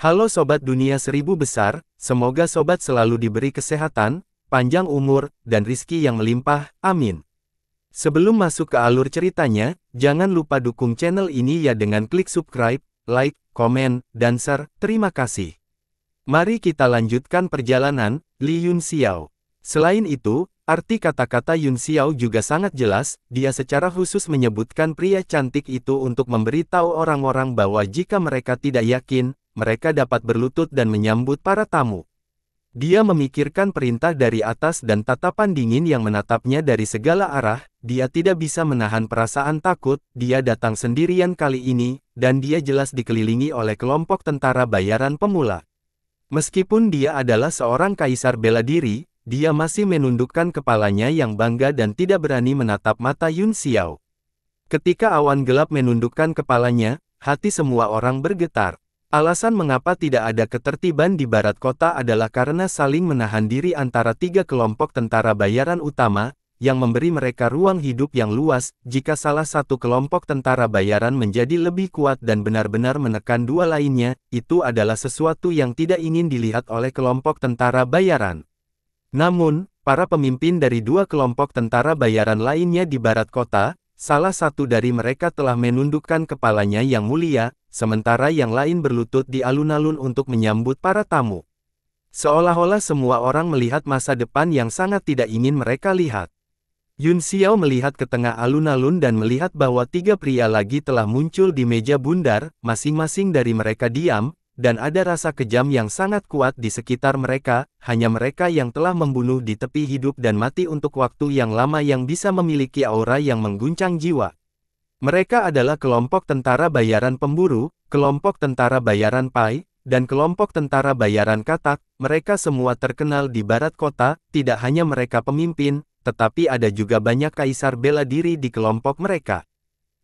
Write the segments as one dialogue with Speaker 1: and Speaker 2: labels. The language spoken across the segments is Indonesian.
Speaker 1: Halo Sobat Dunia Seribu Besar, semoga Sobat selalu diberi kesehatan, panjang umur, dan rizki yang melimpah, amin. Sebelum masuk ke alur ceritanya, jangan lupa dukung channel ini ya dengan klik subscribe, like, komen, dan share, terima kasih. Mari kita lanjutkan perjalanan, Li Yun Xiao. Selain itu, arti kata-kata Yun Xiao juga sangat jelas, dia secara khusus menyebutkan pria cantik itu untuk memberitahu orang-orang bahwa jika mereka tidak yakin, mereka dapat berlutut dan menyambut para tamu. Dia memikirkan perintah dari atas dan tatapan dingin yang menatapnya dari segala arah, dia tidak bisa menahan perasaan takut, dia datang sendirian kali ini, dan dia jelas dikelilingi oleh kelompok tentara bayaran pemula. Meskipun dia adalah seorang kaisar bela diri, dia masih menundukkan kepalanya yang bangga dan tidak berani menatap mata Yun Xiao. Ketika awan gelap menundukkan kepalanya, hati semua orang bergetar. Alasan mengapa tidak ada ketertiban di barat kota adalah karena saling menahan diri antara tiga kelompok tentara bayaran utama, yang memberi mereka ruang hidup yang luas, jika salah satu kelompok tentara bayaran menjadi lebih kuat dan benar-benar menekan dua lainnya, itu adalah sesuatu yang tidak ingin dilihat oleh kelompok tentara bayaran. Namun, para pemimpin dari dua kelompok tentara bayaran lainnya di barat kota, Salah satu dari mereka telah menundukkan kepalanya yang mulia, sementara yang lain berlutut di alun-alun untuk menyambut para tamu. Seolah-olah semua orang melihat masa depan yang sangat tidak ingin mereka lihat. Yun Xiao melihat ke tengah alun-alun dan melihat bahwa tiga pria lagi telah muncul di meja bundar, masing-masing dari mereka diam, dan ada rasa kejam yang sangat kuat di sekitar mereka, hanya mereka yang telah membunuh di tepi hidup dan mati untuk waktu yang lama yang bisa memiliki aura yang mengguncang jiwa. Mereka adalah kelompok tentara bayaran pemburu, kelompok tentara bayaran pai, dan kelompok tentara bayaran katak, mereka semua terkenal di barat kota, tidak hanya mereka pemimpin, tetapi ada juga banyak kaisar bela diri di kelompok mereka.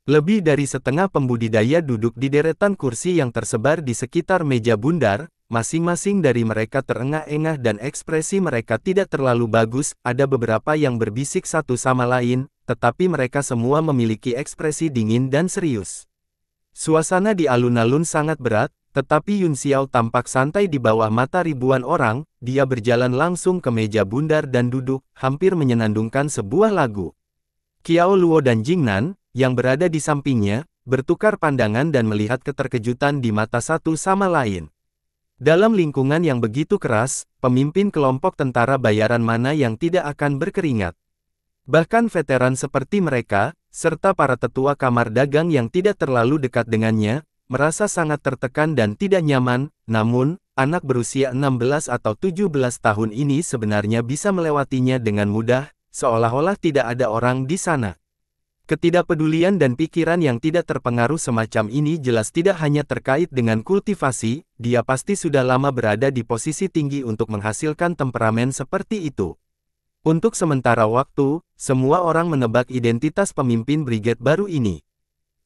Speaker 1: Lebih dari setengah pembudidaya duduk di deretan kursi yang tersebar di sekitar meja bundar, masing-masing dari mereka terengah-engah dan ekspresi mereka tidak terlalu bagus, ada beberapa yang berbisik satu sama lain, tetapi mereka semua memiliki ekspresi dingin dan serius. Suasana di alun-alun sangat berat, tetapi Yun Xiao tampak santai di bawah mata ribuan orang, dia berjalan langsung ke meja bundar dan duduk, hampir menyenandungkan sebuah lagu. Kiao Luo dan Jingnan, yang berada di sampingnya, bertukar pandangan dan melihat keterkejutan di mata satu sama lain. Dalam lingkungan yang begitu keras, pemimpin kelompok tentara bayaran mana yang tidak akan berkeringat. Bahkan veteran seperti mereka, serta para tetua kamar dagang yang tidak terlalu dekat dengannya, merasa sangat tertekan dan tidak nyaman, namun, anak berusia 16 atau 17 tahun ini sebenarnya bisa melewatinya dengan mudah, seolah-olah tidak ada orang di sana. Ketidakpedulian dan pikiran yang tidak terpengaruh semacam ini jelas tidak hanya terkait dengan kultivasi, dia pasti sudah lama berada di posisi tinggi untuk menghasilkan temperamen seperti itu. Untuk sementara waktu, semua orang menebak identitas pemimpin brigade baru ini.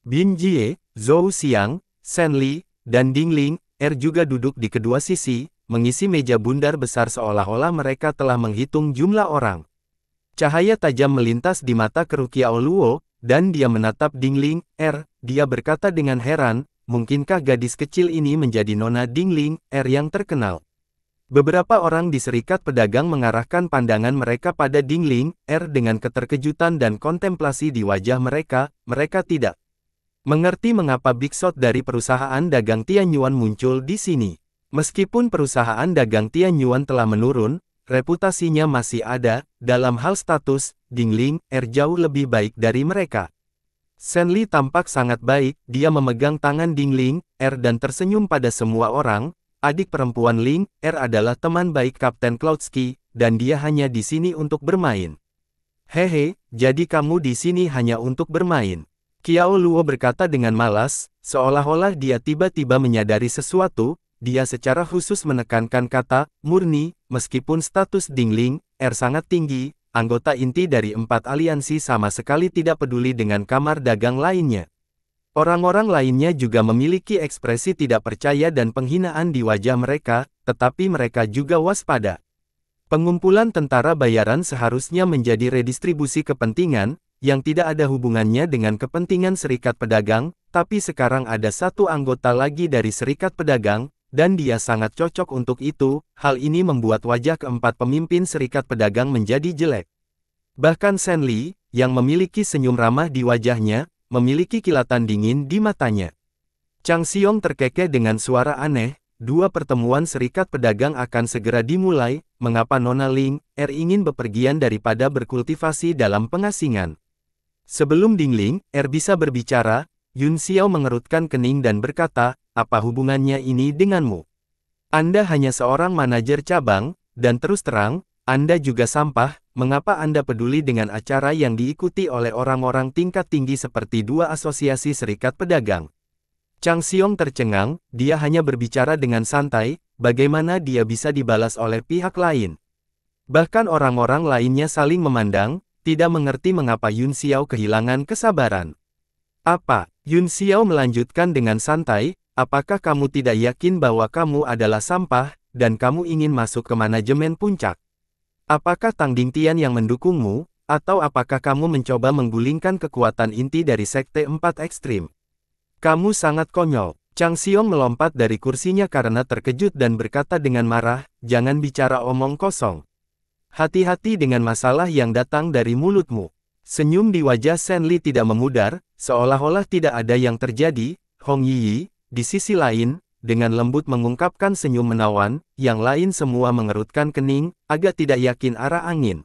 Speaker 1: Bin Jie, Zhou Xiang, Shen Li, dan Ding Ling, Er juga duduk di kedua sisi, mengisi meja bundar besar seolah-olah mereka telah menghitung jumlah orang. Cahaya tajam melintas di mata Keruki Luo, dan dia menatap Dingling, R, er. dia berkata dengan heran, mungkinkah gadis kecil ini menjadi nona Dingling, R er yang terkenal? Beberapa orang di Serikat Pedagang mengarahkan pandangan mereka pada Dingling, R er dengan keterkejutan dan kontemplasi di wajah mereka, mereka tidak mengerti mengapa Big Shot dari perusahaan dagang Tianyuan muncul di sini. Meskipun perusahaan dagang Tianyuan telah menurun, reputasinya masih ada, dalam hal status, Dingling, Er jauh lebih baik dari mereka. Li tampak sangat baik, dia memegang tangan Dingling, Er dan tersenyum pada semua orang, adik perempuan Ling, Er adalah teman baik Kapten Cloudski, dan dia hanya di sini untuk bermain. Hehe, jadi kamu di sini hanya untuk bermain. Kiao Luo berkata dengan malas, seolah-olah dia tiba-tiba menyadari sesuatu, dia secara khusus menekankan kata, murni, meskipun status Dingling, Er sangat tinggi, anggota inti dari empat aliansi sama sekali tidak peduli dengan kamar dagang lainnya. Orang-orang lainnya juga memiliki ekspresi tidak percaya dan penghinaan di wajah mereka, tetapi mereka juga waspada. Pengumpulan tentara bayaran seharusnya menjadi redistribusi kepentingan, yang tidak ada hubungannya dengan kepentingan serikat pedagang, tapi sekarang ada satu anggota lagi dari serikat pedagang, dan dia sangat cocok untuk itu, hal ini membuat wajah keempat pemimpin serikat pedagang menjadi jelek. Bahkan Shen Li, yang memiliki senyum ramah di wajahnya, memiliki kilatan dingin di matanya. Chang Xiong terkekeh dengan suara aneh, dua pertemuan serikat pedagang akan segera dimulai, mengapa Nona Ling, Er ingin bepergian daripada berkultivasi dalam pengasingan. Sebelum Dingling, Er bisa berbicara, Yun Xiao mengerutkan kening dan berkata, apa hubungannya ini denganmu? Anda hanya seorang manajer cabang, dan terus terang, Anda juga sampah, mengapa Anda peduli dengan acara yang diikuti oleh orang-orang tingkat tinggi seperti dua asosiasi serikat pedagang? Chang Xiong tercengang, dia hanya berbicara dengan santai, bagaimana dia bisa dibalas oleh pihak lain. Bahkan orang-orang lainnya saling memandang, tidak mengerti mengapa Yun Xiao kehilangan kesabaran. Apa? Yun Xiao melanjutkan dengan santai, Apakah kamu tidak yakin bahwa kamu adalah sampah, dan kamu ingin masuk ke manajemen puncak? Apakah Tang Ding Tian yang mendukungmu, atau apakah kamu mencoba menggulingkan kekuatan inti dari Sekte 4 Ekstrim? Kamu sangat konyol. Chang Xiong melompat dari kursinya karena terkejut dan berkata dengan marah, jangan bicara omong kosong. Hati-hati dengan masalah yang datang dari mulutmu. Senyum di wajah Shen Li tidak memudar, seolah-olah tidak ada yang terjadi, Hong Yi Yi, di sisi lain, dengan lembut mengungkapkan senyum menawan, yang lain semua mengerutkan kening, agak tidak yakin arah angin.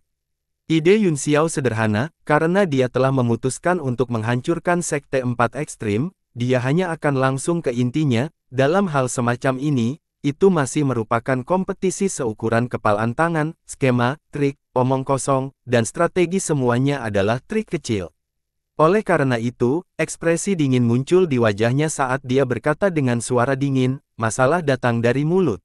Speaker 1: Ide Yun Xiao sederhana, karena dia telah memutuskan untuk menghancurkan Sekte Empat Ekstrim, dia hanya akan langsung ke intinya, dalam hal semacam ini, itu masih merupakan kompetisi seukuran kepalan tangan, skema, trik, omong kosong, dan strategi semuanya adalah trik kecil. Oleh karena itu, ekspresi dingin muncul di wajahnya saat dia berkata dengan suara dingin, masalah datang dari mulut.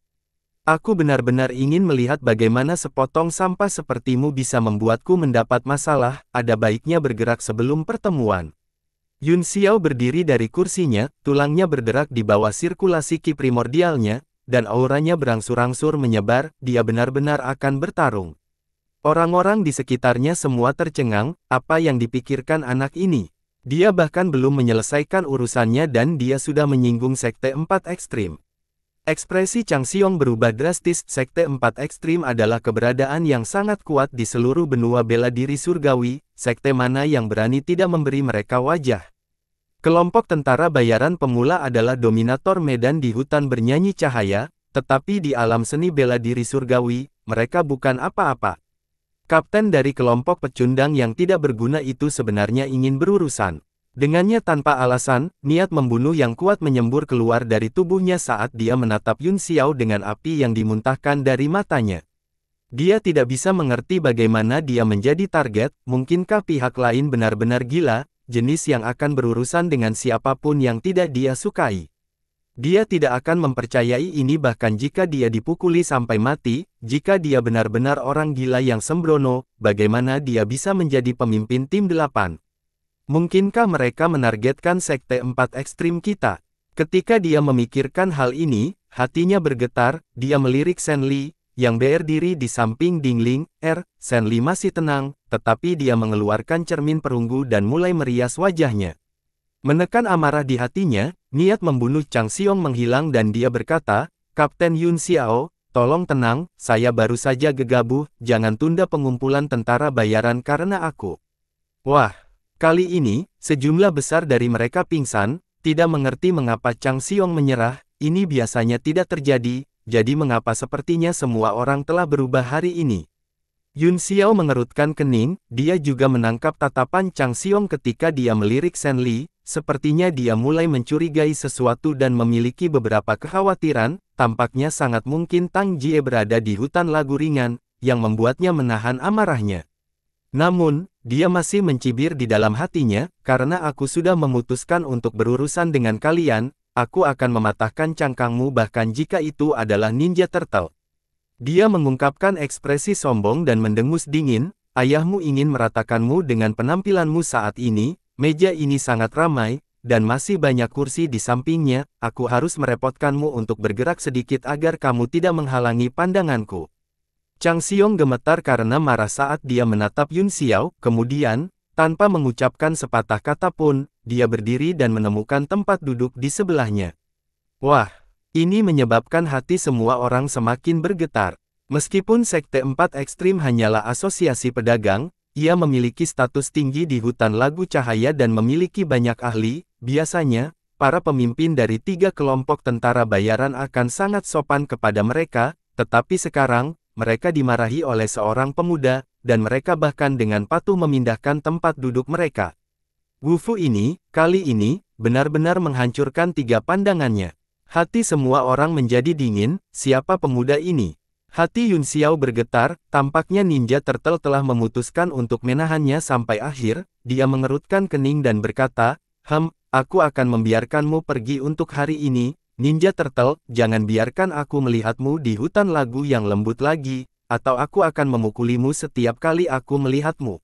Speaker 1: Aku benar-benar ingin melihat bagaimana sepotong sampah sepertimu bisa membuatku mendapat masalah, ada baiknya bergerak sebelum pertemuan. Yun Xiao berdiri dari kursinya, tulangnya berderak di bawah sirkulasi ki primordialnya, dan auranya berangsur-angsur menyebar, dia benar-benar akan bertarung. Orang-orang di sekitarnya semua tercengang, apa yang dipikirkan anak ini. Dia bahkan belum menyelesaikan urusannya dan dia sudah menyinggung sekte empat ekstrim. Ekspresi Chang Xiong berubah drastis, sekte empat ekstrim adalah keberadaan yang sangat kuat di seluruh benua bela diri surgawi, sekte mana yang berani tidak memberi mereka wajah. Kelompok tentara bayaran pemula adalah dominator medan di hutan bernyanyi cahaya, tetapi di alam seni bela diri surgawi, mereka bukan apa-apa. Kapten dari kelompok pecundang yang tidak berguna itu sebenarnya ingin berurusan. Dengannya tanpa alasan, niat membunuh yang kuat menyembur keluar dari tubuhnya saat dia menatap Yun Xiao dengan api yang dimuntahkan dari matanya. Dia tidak bisa mengerti bagaimana dia menjadi target, mungkinkah pihak lain benar-benar gila, jenis yang akan berurusan dengan siapapun yang tidak dia sukai. Dia tidak akan mempercayai ini bahkan jika dia dipukuli sampai mati, jika dia benar-benar orang gila yang sembrono, bagaimana dia bisa menjadi pemimpin tim delapan? Mungkinkah mereka menargetkan sekte empat ekstrim kita? Ketika dia memikirkan hal ini, hatinya bergetar, dia melirik Shen Li, yang berdiri di samping Ding Ling. R. Er, Shen Li masih tenang, tetapi dia mengeluarkan cermin perunggu dan mulai merias wajahnya. Menekan amarah di hatinya, niat membunuh Chang Xiong menghilang dan dia berkata, Kapten Yun Xiao, tolong tenang, saya baru saja gegabah, jangan tunda pengumpulan tentara bayaran karena aku. Wah, kali ini, sejumlah besar dari mereka pingsan, tidak mengerti mengapa Chang Xiong menyerah, ini biasanya tidak terjadi, jadi mengapa sepertinya semua orang telah berubah hari ini. Yun Xiao mengerutkan kening, dia juga menangkap tatapan Chang Xiong ketika dia melirik Shen Li, Sepertinya dia mulai mencurigai sesuatu dan memiliki beberapa kekhawatiran, tampaknya sangat mungkin Tang Jie berada di hutan lagu ringan, yang membuatnya menahan amarahnya. Namun, dia masih mencibir di dalam hatinya, karena aku sudah memutuskan untuk berurusan dengan kalian, aku akan mematahkan cangkangmu bahkan jika itu adalah ninja turtle. Dia mengungkapkan ekspresi sombong dan mendengus dingin, ayahmu ingin meratakanmu dengan penampilanmu saat ini, Meja ini sangat ramai, dan masih banyak kursi di sampingnya, aku harus merepotkanmu untuk bergerak sedikit agar kamu tidak menghalangi pandanganku. Chang Xiong gemetar karena marah saat dia menatap Yun Xiao, kemudian, tanpa mengucapkan sepatah kata pun, dia berdiri dan menemukan tempat duduk di sebelahnya. Wah, ini menyebabkan hati semua orang semakin bergetar. Meskipun Sekte 4 Ekstrim hanyalah asosiasi pedagang, ia memiliki status tinggi di hutan lagu cahaya dan memiliki banyak ahli, biasanya, para pemimpin dari tiga kelompok tentara bayaran akan sangat sopan kepada mereka, tetapi sekarang, mereka dimarahi oleh seorang pemuda, dan mereka bahkan dengan patuh memindahkan tempat duduk mereka. Wufu ini, kali ini, benar-benar menghancurkan tiga pandangannya. Hati semua orang menjadi dingin, siapa pemuda ini? Hati Yun Xiao bergetar, tampaknya Ninja Turtle telah memutuskan untuk menahannya sampai akhir, dia mengerutkan kening dan berkata, Hem, aku akan membiarkanmu pergi untuk hari ini, Ninja Turtle, jangan biarkan aku melihatmu di hutan lagu yang lembut lagi, atau aku akan memukulimu setiap kali aku melihatmu.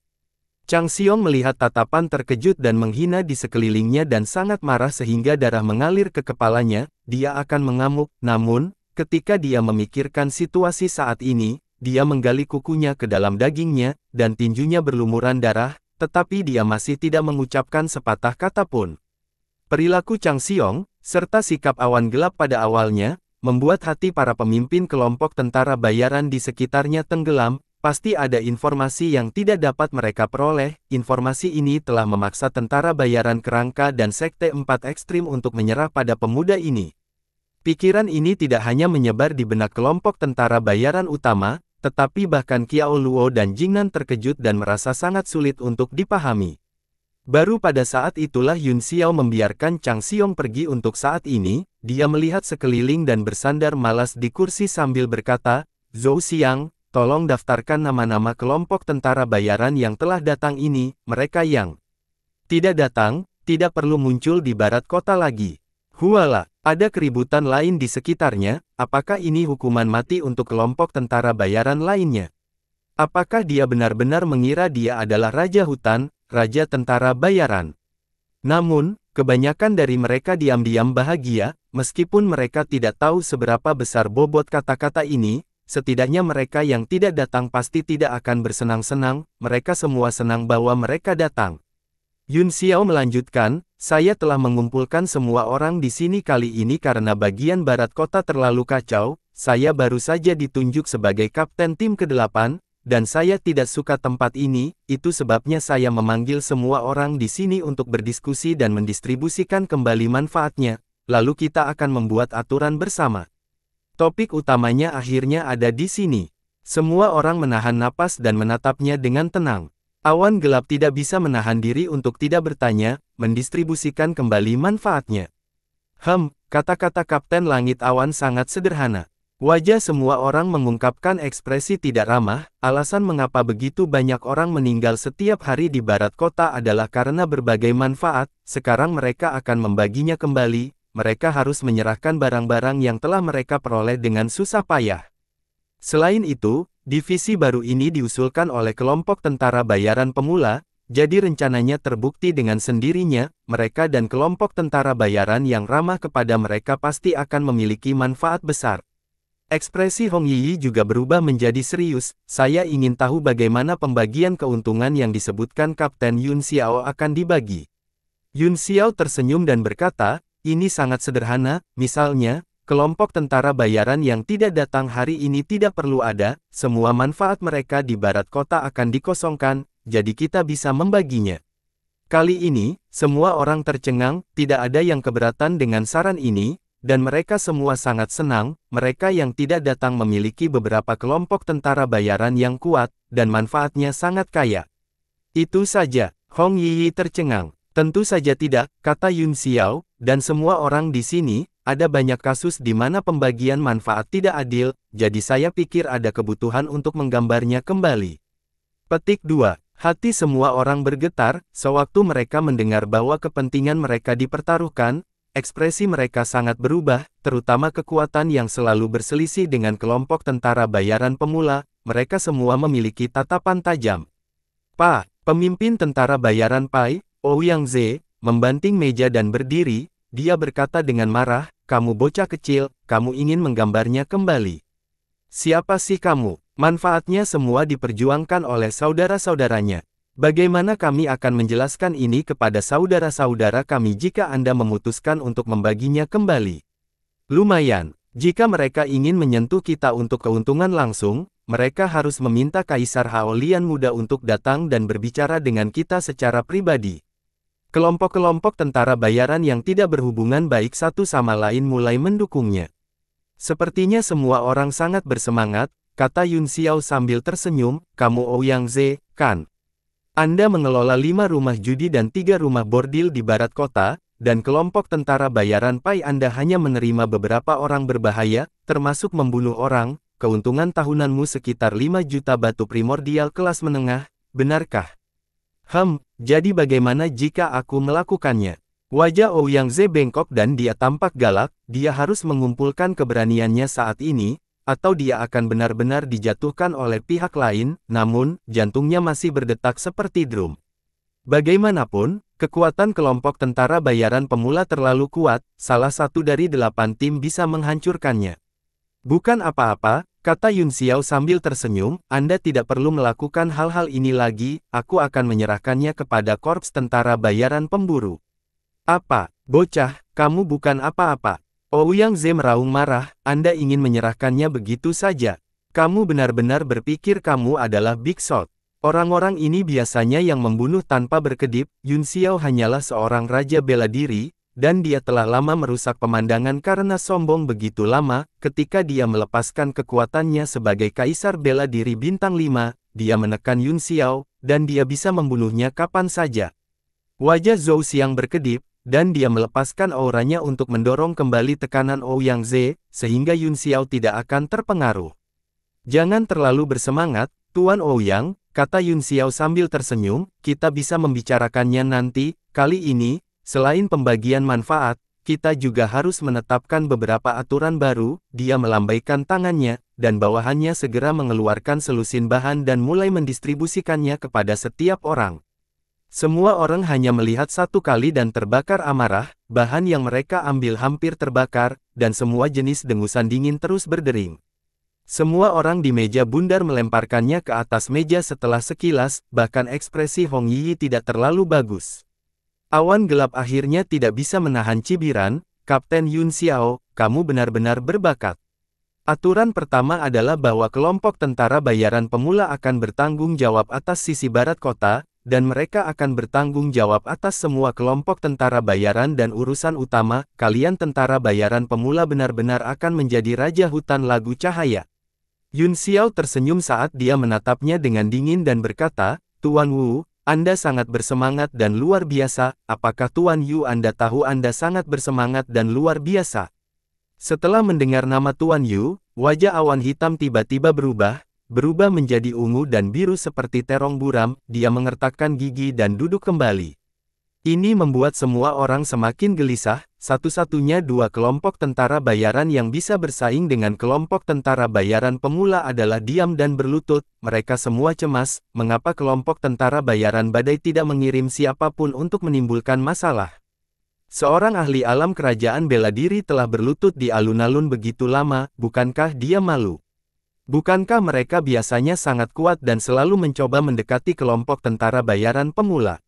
Speaker 1: Chang Xiong melihat tatapan terkejut dan menghina di sekelilingnya dan sangat marah sehingga darah mengalir ke kepalanya, dia akan mengamuk, namun, Ketika dia memikirkan situasi saat ini, dia menggali kukunya ke dalam dagingnya, dan tinjunya berlumuran darah, tetapi dia masih tidak mengucapkan sepatah kata pun. Perilaku Chang Xiong, serta sikap awan gelap pada awalnya, membuat hati para pemimpin kelompok tentara bayaran di sekitarnya tenggelam, pasti ada informasi yang tidak dapat mereka peroleh, informasi ini telah memaksa tentara bayaran kerangka dan sekte empat ekstrim untuk menyerah pada pemuda ini. Pikiran ini tidak hanya menyebar di benak kelompok tentara bayaran utama, tetapi bahkan Qiao Luo dan Jingnan terkejut dan merasa sangat sulit untuk dipahami. Baru pada saat itulah Yun Xiao membiarkan Chang Xiong pergi untuk saat ini, dia melihat sekeliling dan bersandar malas di kursi sambil berkata, Zhou Xiang, tolong daftarkan nama-nama kelompok tentara bayaran yang telah datang ini, mereka yang tidak datang, tidak perlu muncul di barat kota lagi. Hualah, ada keributan lain di sekitarnya, apakah ini hukuman mati untuk kelompok tentara bayaran lainnya? Apakah dia benar-benar mengira dia adalah raja hutan, raja tentara bayaran? Namun, kebanyakan dari mereka diam-diam bahagia, meskipun mereka tidak tahu seberapa besar bobot kata-kata ini, setidaknya mereka yang tidak datang pasti tidak akan bersenang-senang, mereka semua senang bahwa mereka datang. Yun Xiao melanjutkan, saya telah mengumpulkan semua orang di sini kali ini karena bagian barat kota terlalu kacau, saya baru saja ditunjuk sebagai kapten tim ke-8, dan saya tidak suka tempat ini, itu sebabnya saya memanggil semua orang di sini untuk berdiskusi dan mendistribusikan kembali manfaatnya, lalu kita akan membuat aturan bersama. Topik utamanya akhirnya ada di sini. Semua orang menahan napas dan menatapnya dengan tenang. Awan gelap tidak bisa menahan diri untuk tidak bertanya, mendistribusikan kembali manfaatnya. Hem, kata-kata Kapten Langit Awan sangat sederhana. Wajah semua orang mengungkapkan ekspresi tidak ramah, alasan mengapa begitu banyak orang meninggal setiap hari di barat kota adalah karena berbagai manfaat, sekarang mereka akan membaginya kembali, mereka harus menyerahkan barang-barang yang telah mereka peroleh dengan susah payah. Selain itu, divisi baru ini diusulkan oleh kelompok tentara bayaran pemula, jadi rencananya terbukti dengan sendirinya, mereka dan kelompok tentara bayaran yang ramah kepada mereka pasti akan memiliki manfaat besar. Ekspresi Hong Yi juga berubah menjadi serius, saya ingin tahu bagaimana pembagian keuntungan yang disebutkan Kapten Yun Xiao akan dibagi. Yun Xiao tersenyum dan berkata, ini sangat sederhana, misalnya, kelompok tentara bayaran yang tidak datang hari ini tidak perlu ada, semua manfaat mereka di barat kota akan dikosongkan, jadi kita bisa membaginya. Kali ini, semua orang tercengang, tidak ada yang keberatan dengan saran ini, dan mereka semua sangat senang, mereka yang tidak datang memiliki beberapa kelompok tentara bayaran yang kuat, dan manfaatnya sangat kaya. Itu saja, Hong Yi Yi tercengang. Tentu saja tidak, kata Yun Xiao, dan semua orang di sini, ada banyak kasus di mana pembagian manfaat tidak adil, jadi saya pikir ada kebutuhan untuk menggambarnya kembali. Petik 2. Hati semua orang bergetar, sewaktu mereka mendengar bahwa kepentingan mereka dipertaruhkan, ekspresi mereka sangat berubah, terutama kekuatan yang selalu berselisih dengan kelompok tentara bayaran pemula, mereka semua memiliki tatapan tajam. Pa, pemimpin tentara bayaran Pai, Ouyang Ze, membanting meja dan berdiri, dia berkata dengan marah, kamu bocah kecil, kamu ingin menggambarnya kembali. Siapa sih kamu? Manfaatnya semua diperjuangkan oleh saudara-saudaranya. Bagaimana kami akan menjelaskan ini kepada saudara-saudara kami jika Anda memutuskan untuk membaginya kembali? Lumayan, jika mereka ingin menyentuh kita untuk keuntungan langsung, mereka harus meminta Kaisar Haolian muda untuk datang dan berbicara dengan kita secara pribadi. Kelompok-kelompok tentara bayaran yang tidak berhubungan baik satu sama lain mulai mendukungnya. Sepertinya semua orang sangat bersemangat, kata Yun Xiao sambil tersenyum, kamu Ouyang oh Ze, kan? Anda mengelola lima rumah judi dan tiga rumah bordil di barat kota, dan kelompok tentara bayaran Pai Anda hanya menerima beberapa orang berbahaya, termasuk membunuh orang, keuntungan tahunanmu sekitar 5 juta batu primordial kelas menengah, benarkah? Hem, jadi bagaimana jika aku melakukannya? Wajah Ouyang oh Ze bengkok dan dia tampak galak, dia harus mengumpulkan keberaniannya saat ini, atau dia akan benar-benar dijatuhkan oleh pihak lain, namun, jantungnya masih berdetak seperti drum. Bagaimanapun, kekuatan kelompok tentara bayaran pemula terlalu kuat, salah satu dari delapan tim bisa menghancurkannya. Bukan apa-apa, kata Yun Xiao sambil tersenyum, Anda tidak perlu melakukan hal-hal ini lagi, aku akan menyerahkannya kepada korps tentara bayaran pemburu. Apa, bocah, kamu bukan apa-apa. Ouyang oh, Ze meraung marah, Anda ingin menyerahkannya begitu saja. Kamu benar-benar berpikir kamu adalah Big Shot. Orang-orang ini biasanya yang membunuh tanpa berkedip, Yun Xiao hanyalah seorang raja bela diri, dan dia telah lama merusak pemandangan karena sombong begitu lama, ketika dia melepaskan kekuatannya sebagai kaisar bela diri bintang 5, dia menekan Yun Xiao, dan dia bisa membunuhnya kapan saja. Wajah Zhou Xiang berkedip, dan dia melepaskan auranya untuk mendorong kembali tekanan Ouyang Ze, sehingga Yun Xiao tidak akan terpengaruh. Jangan terlalu bersemangat, Tuan Ouyang, kata Yun Xiao sambil tersenyum, kita bisa membicarakannya nanti, kali ini, selain pembagian manfaat, kita juga harus menetapkan beberapa aturan baru, dia melambaikan tangannya, dan bawahannya segera mengeluarkan selusin bahan dan mulai mendistribusikannya kepada setiap orang. Semua orang hanya melihat satu kali dan terbakar amarah, bahan yang mereka ambil hampir terbakar, dan semua jenis dengusan dingin terus berdering. Semua orang di meja bundar melemparkannya ke atas meja setelah sekilas, bahkan ekspresi Hong Yi tidak terlalu bagus. Awan gelap akhirnya tidak bisa menahan cibiran, Kapten Yun Xiao, kamu benar-benar berbakat. Aturan pertama adalah bahwa kelompok tentara bayaran pemula akan bertanggung jawab atas sisi barat kota, dan mereka akan bertanggung jawab atas semua kelompok tentara bayaran dan urusan utama, kalian tentara bayaran pemula benar-benar akan menjadi raja hutan lagu cahaya. Yun Xiao tersenyum saat dia menatapnya dengan dingin dan berkata, Tuan Wu, anda sangat bersemangat dan luar biasa, apakah Tuan Yu Anda tahu Anda sangat bersemangat dan luar biasa? Setelah mendengar nama Tuan Yu, wajah awan hitam tiba-tiba berubah, Berubah menjadi ungu dan biru seperti terong buram, dia mengertakkan gigi dan duduk kembali. Ini membuat semua orang semakin gelisah, satu-satunya dua kelompok tentara bayaran yang bisa bersaing dengan kelompok tentara bayaran pemula adalah diam dan berlutut, mereka semua cemas, mengapa kelompok tentara bayaran badai tidak mengirim siapapun untuk menimbulkan masalah. Seorang ahli alam kerajaan bela diri telah berlutut di alun-alun begitu lama, bukankah dia malu? Bukankah mereka biasanya sangat kuat dan selalu mencoba mendekati kelompok tentara bayaran pemula?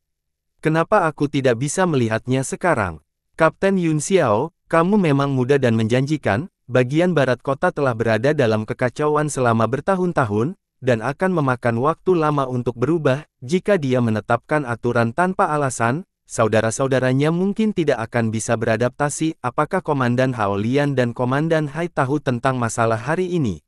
Speaker 1: Kenapa aku tidak bisa melihatnya sekarang? Kapten Yun Xiao, kamu memang muda dan menjanjikan, bagian barat kota telah berada dalam kekacauan selama bertahun-tahun, dan akan memakan waktu lama untuk berubah, jika dia menetapkan aturan tanpa alasan, saudara-saudaranya mungkin tidak akan bisa beradaptasi, apakah Komandan Haolian dan Komandan Hai tahu tentang masalah hari ini?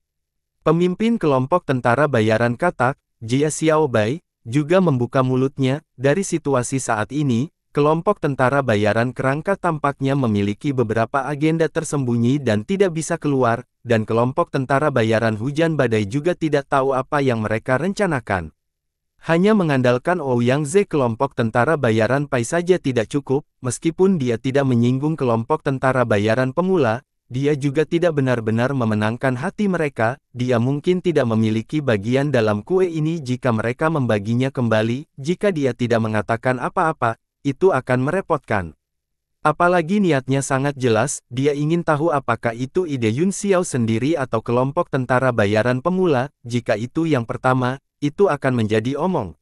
Speaker 1: Pemimpin kelompok tentara bayaran katak, Jia Xiaobai, juga membuka mulutnya, dari situasi saat ini, kelompok tentara bayaran kerangka tampaknya memiliki beberapa agenda tersembunyi dan tidak bisa keluar, dan kelompok tentara bayaran hujan badai juga tidak tahu apa yang mereka rencanakan. Hanya mengandalkan Ouyang Ze kelompok tentara bayaran Pai saja tidak cukup, meskipun dia tidak menyinggung kelompok tentara bayaran pemula, dia juga tidak benar-benar memenangkan hati mereka, dia mungkin tidak memiliki bagian dalam kue ini jika mereka membaginya kembali, jika dia tidak mengatakan apa-apa, itu akan merepotkan. Apalagi niatnya sangat jelas, dia ingin tahu apakah itu ide Yun Xiao sendiri atau kelompok tentara bayaran pemula, jika itu yang pertama, itu akan menjadi omong.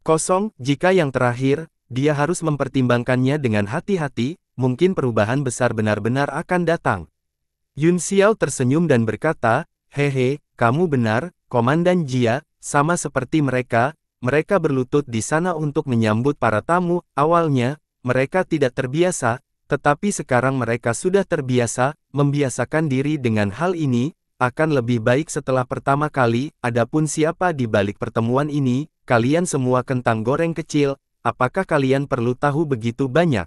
Speaker 1: Kosong, jika yang terakhir, dia harus mempertimbangkannya dengan hati-hati, mungkin perubahan besar benar-benar akan datang. Yun Xiao tersenyum dan berkata, Hehe, kamu benar, Komandan Jia, sama seperti mereka, mereka berlutut di sana untuk menyambut para tamu, awalnya, mereka tidak terbiasa, tetapi sekarang mereka sudah terbiasa, membiasakan diri dengan hal ini, akan lebih baik setelah pertama kali, adapun siapa di balik pertemuan ini, kalian semua kentang goreng kecil, apakah kalian perlu tahu begitu banyak?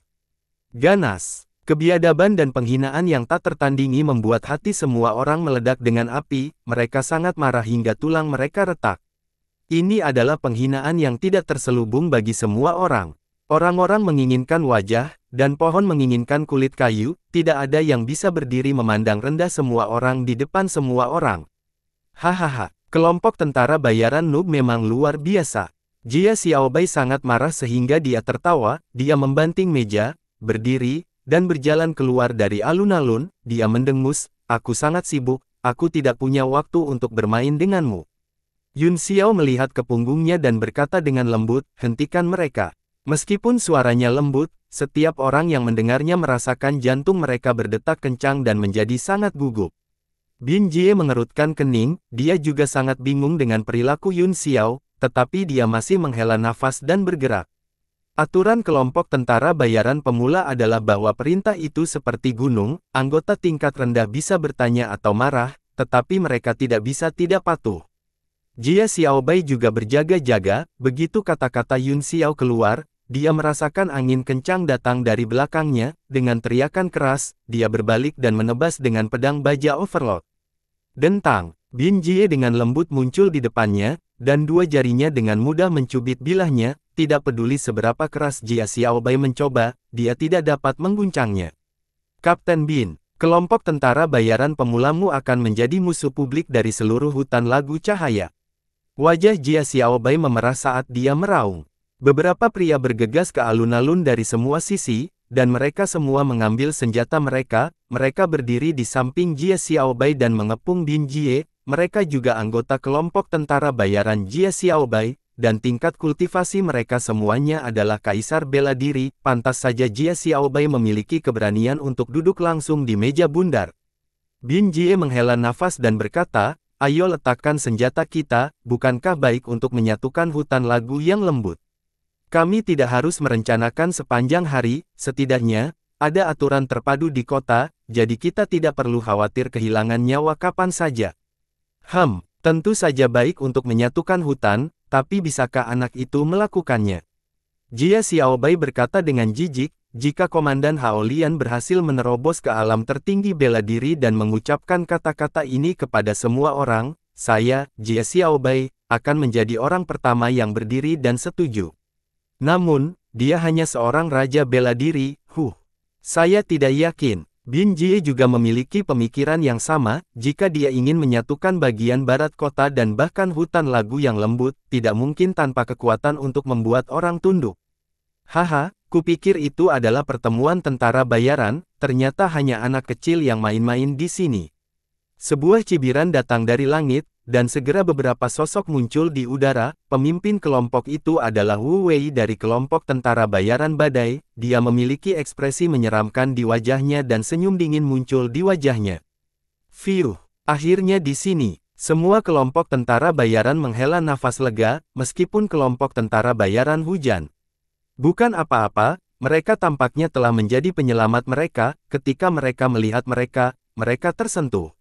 Speaker 1: Ganas. Kebiadaban dan penghinaan yang tak tertandingi membuat hati semua orang meledak dengan api, mereka sangat marah hingga tulang mereka retak. Ini adalah penghinaan yang tidak terselubung bagi semua orang. Orang-orang menginginkan wajah, dan pohon menginginkan kulit kayu, tidak ada yang bisa berdiri memandang rendah semua orang di depan semua orang. Hahaha, kelompok tentara bayaran Nub memang luar biasa. Jia Xiaobai sangat marah sehingga dia tertawa, dia membanting meja, berdiri, dan berjalan keluar dari alun-alun, dia mendengus, aku sangat sibuk, aku tidak punya waktu untuk bermain denganmu. Yun Xiao melihat ke punggungnya dan berkata dengan lembut, hentikan mereka. Meskipun suaranya lembut, setiap orang yang mendengarnya merasakan jantung mereka berdetak kencang dan menjadi sangat gugup. Bin Jie mengerutkan kening, dia juga sangat bingung dengan perilaku Yun Xiao, tetapi dia masih menghela nafas dan bergerak. Aturan kelompok tentara bayaran pemula adalah bahwa perintah itu seperti gunung, anggota tingkat rendah bisa bertanya atau marah, tetapi mereka tidak bisa tidak patuh. Jia Xiaobai juga berjaga-jaga, begitu kata-kata Yun Xiao keluar, dia merasakan angin kencang datang dari belakangnya, dengan teriakan keras, dia berbalik dan menebas dengan pedang baja overload. Dentang, Bin Jie dengan lembut muncul di depannya, dan dua jarinya dengan mudah mencubit bilahnya, tidak peduli seberapa keras Jia Xiaobai mencoba, dia tidak dapat mengguncangnya. Kapten Bin, kelompok tentara bayaran pemulamu akan menjadi musuh publik dari seluruh hutan lagu cahaya. Wajah Jia Xiaobai memerah saat dia meraung. Beberapa pria bergegas ke alun-alun dari semua sisi, dan mereka semua mengambil senjata mereka, mereka berdiri di samping Jia Xiaobai dan mengepung Bin Jie, mereka juga anggota kelompok tentara bayaran Jia Xiaobai, dan tingkat kultivasi mereka semuanya adalah kaisar bela diri, pantas saja Jia Xiaobai memiliki keberanian untuk duduk langsung di meja bundar. Bin Jie menghela nafas dan berkata, ayo letakkan senjata kita, bukankah baik untuk menyatukan hutan lagu yang lembut. Kami tidak harus merencanakan sepanjang hari, setidaknya, ada aturan terpadu di kota, jadi kita tidak perlu khawatir kehilangan nyawa kapan saja. Hem, tentu saja baik untuk menyatukan hutan, tapi bisakah anak itu melakukannya? Jia Xiaobai berkata dengan jijik, jika Komandan Haolian berhasil menerobos ke alam tertinggi bela diri dan mengucapkan kata-kata ini kepada semua orang, saya, Jia Xiaobai, akan menjadi orang pertama yang berdiri dan setuju. Namun, dia hanya seorang raja bela diri, huh. Saya tidak yakin. Bin Jie juga memiliki pemikiran yang sama, jika dia ingin menyatukan bagian barat kota dan bahkan hutan lagu yang lembut, tidak mungkin tanpa kekuatan untuk membuat orang tunduk. Haha, kupikir itu adalah pertemuan tentara bayaran, ternyata hanya anak kecil yang main-main di sini. Sebuah cibiran datang dari langit, dan segera beberapa sosok muncul di udara, pemimpin kelompok itu adalah Wu Wei dari kelompok tentara bayaran badai, dia memiliki ekspresi menyeramkan di wajahnya dan senyum dingin muncul di wajahnya. View. Akhirnya di sini, semua kelompok tentara bayaran menghela nafas lega, meskipun kelompok tentara bayaran hujan. Bukan apa-apa, mereka tampaknya telah menjadi penyelamat mereka, ketika mereka melihat mereka, mereka tersentuh.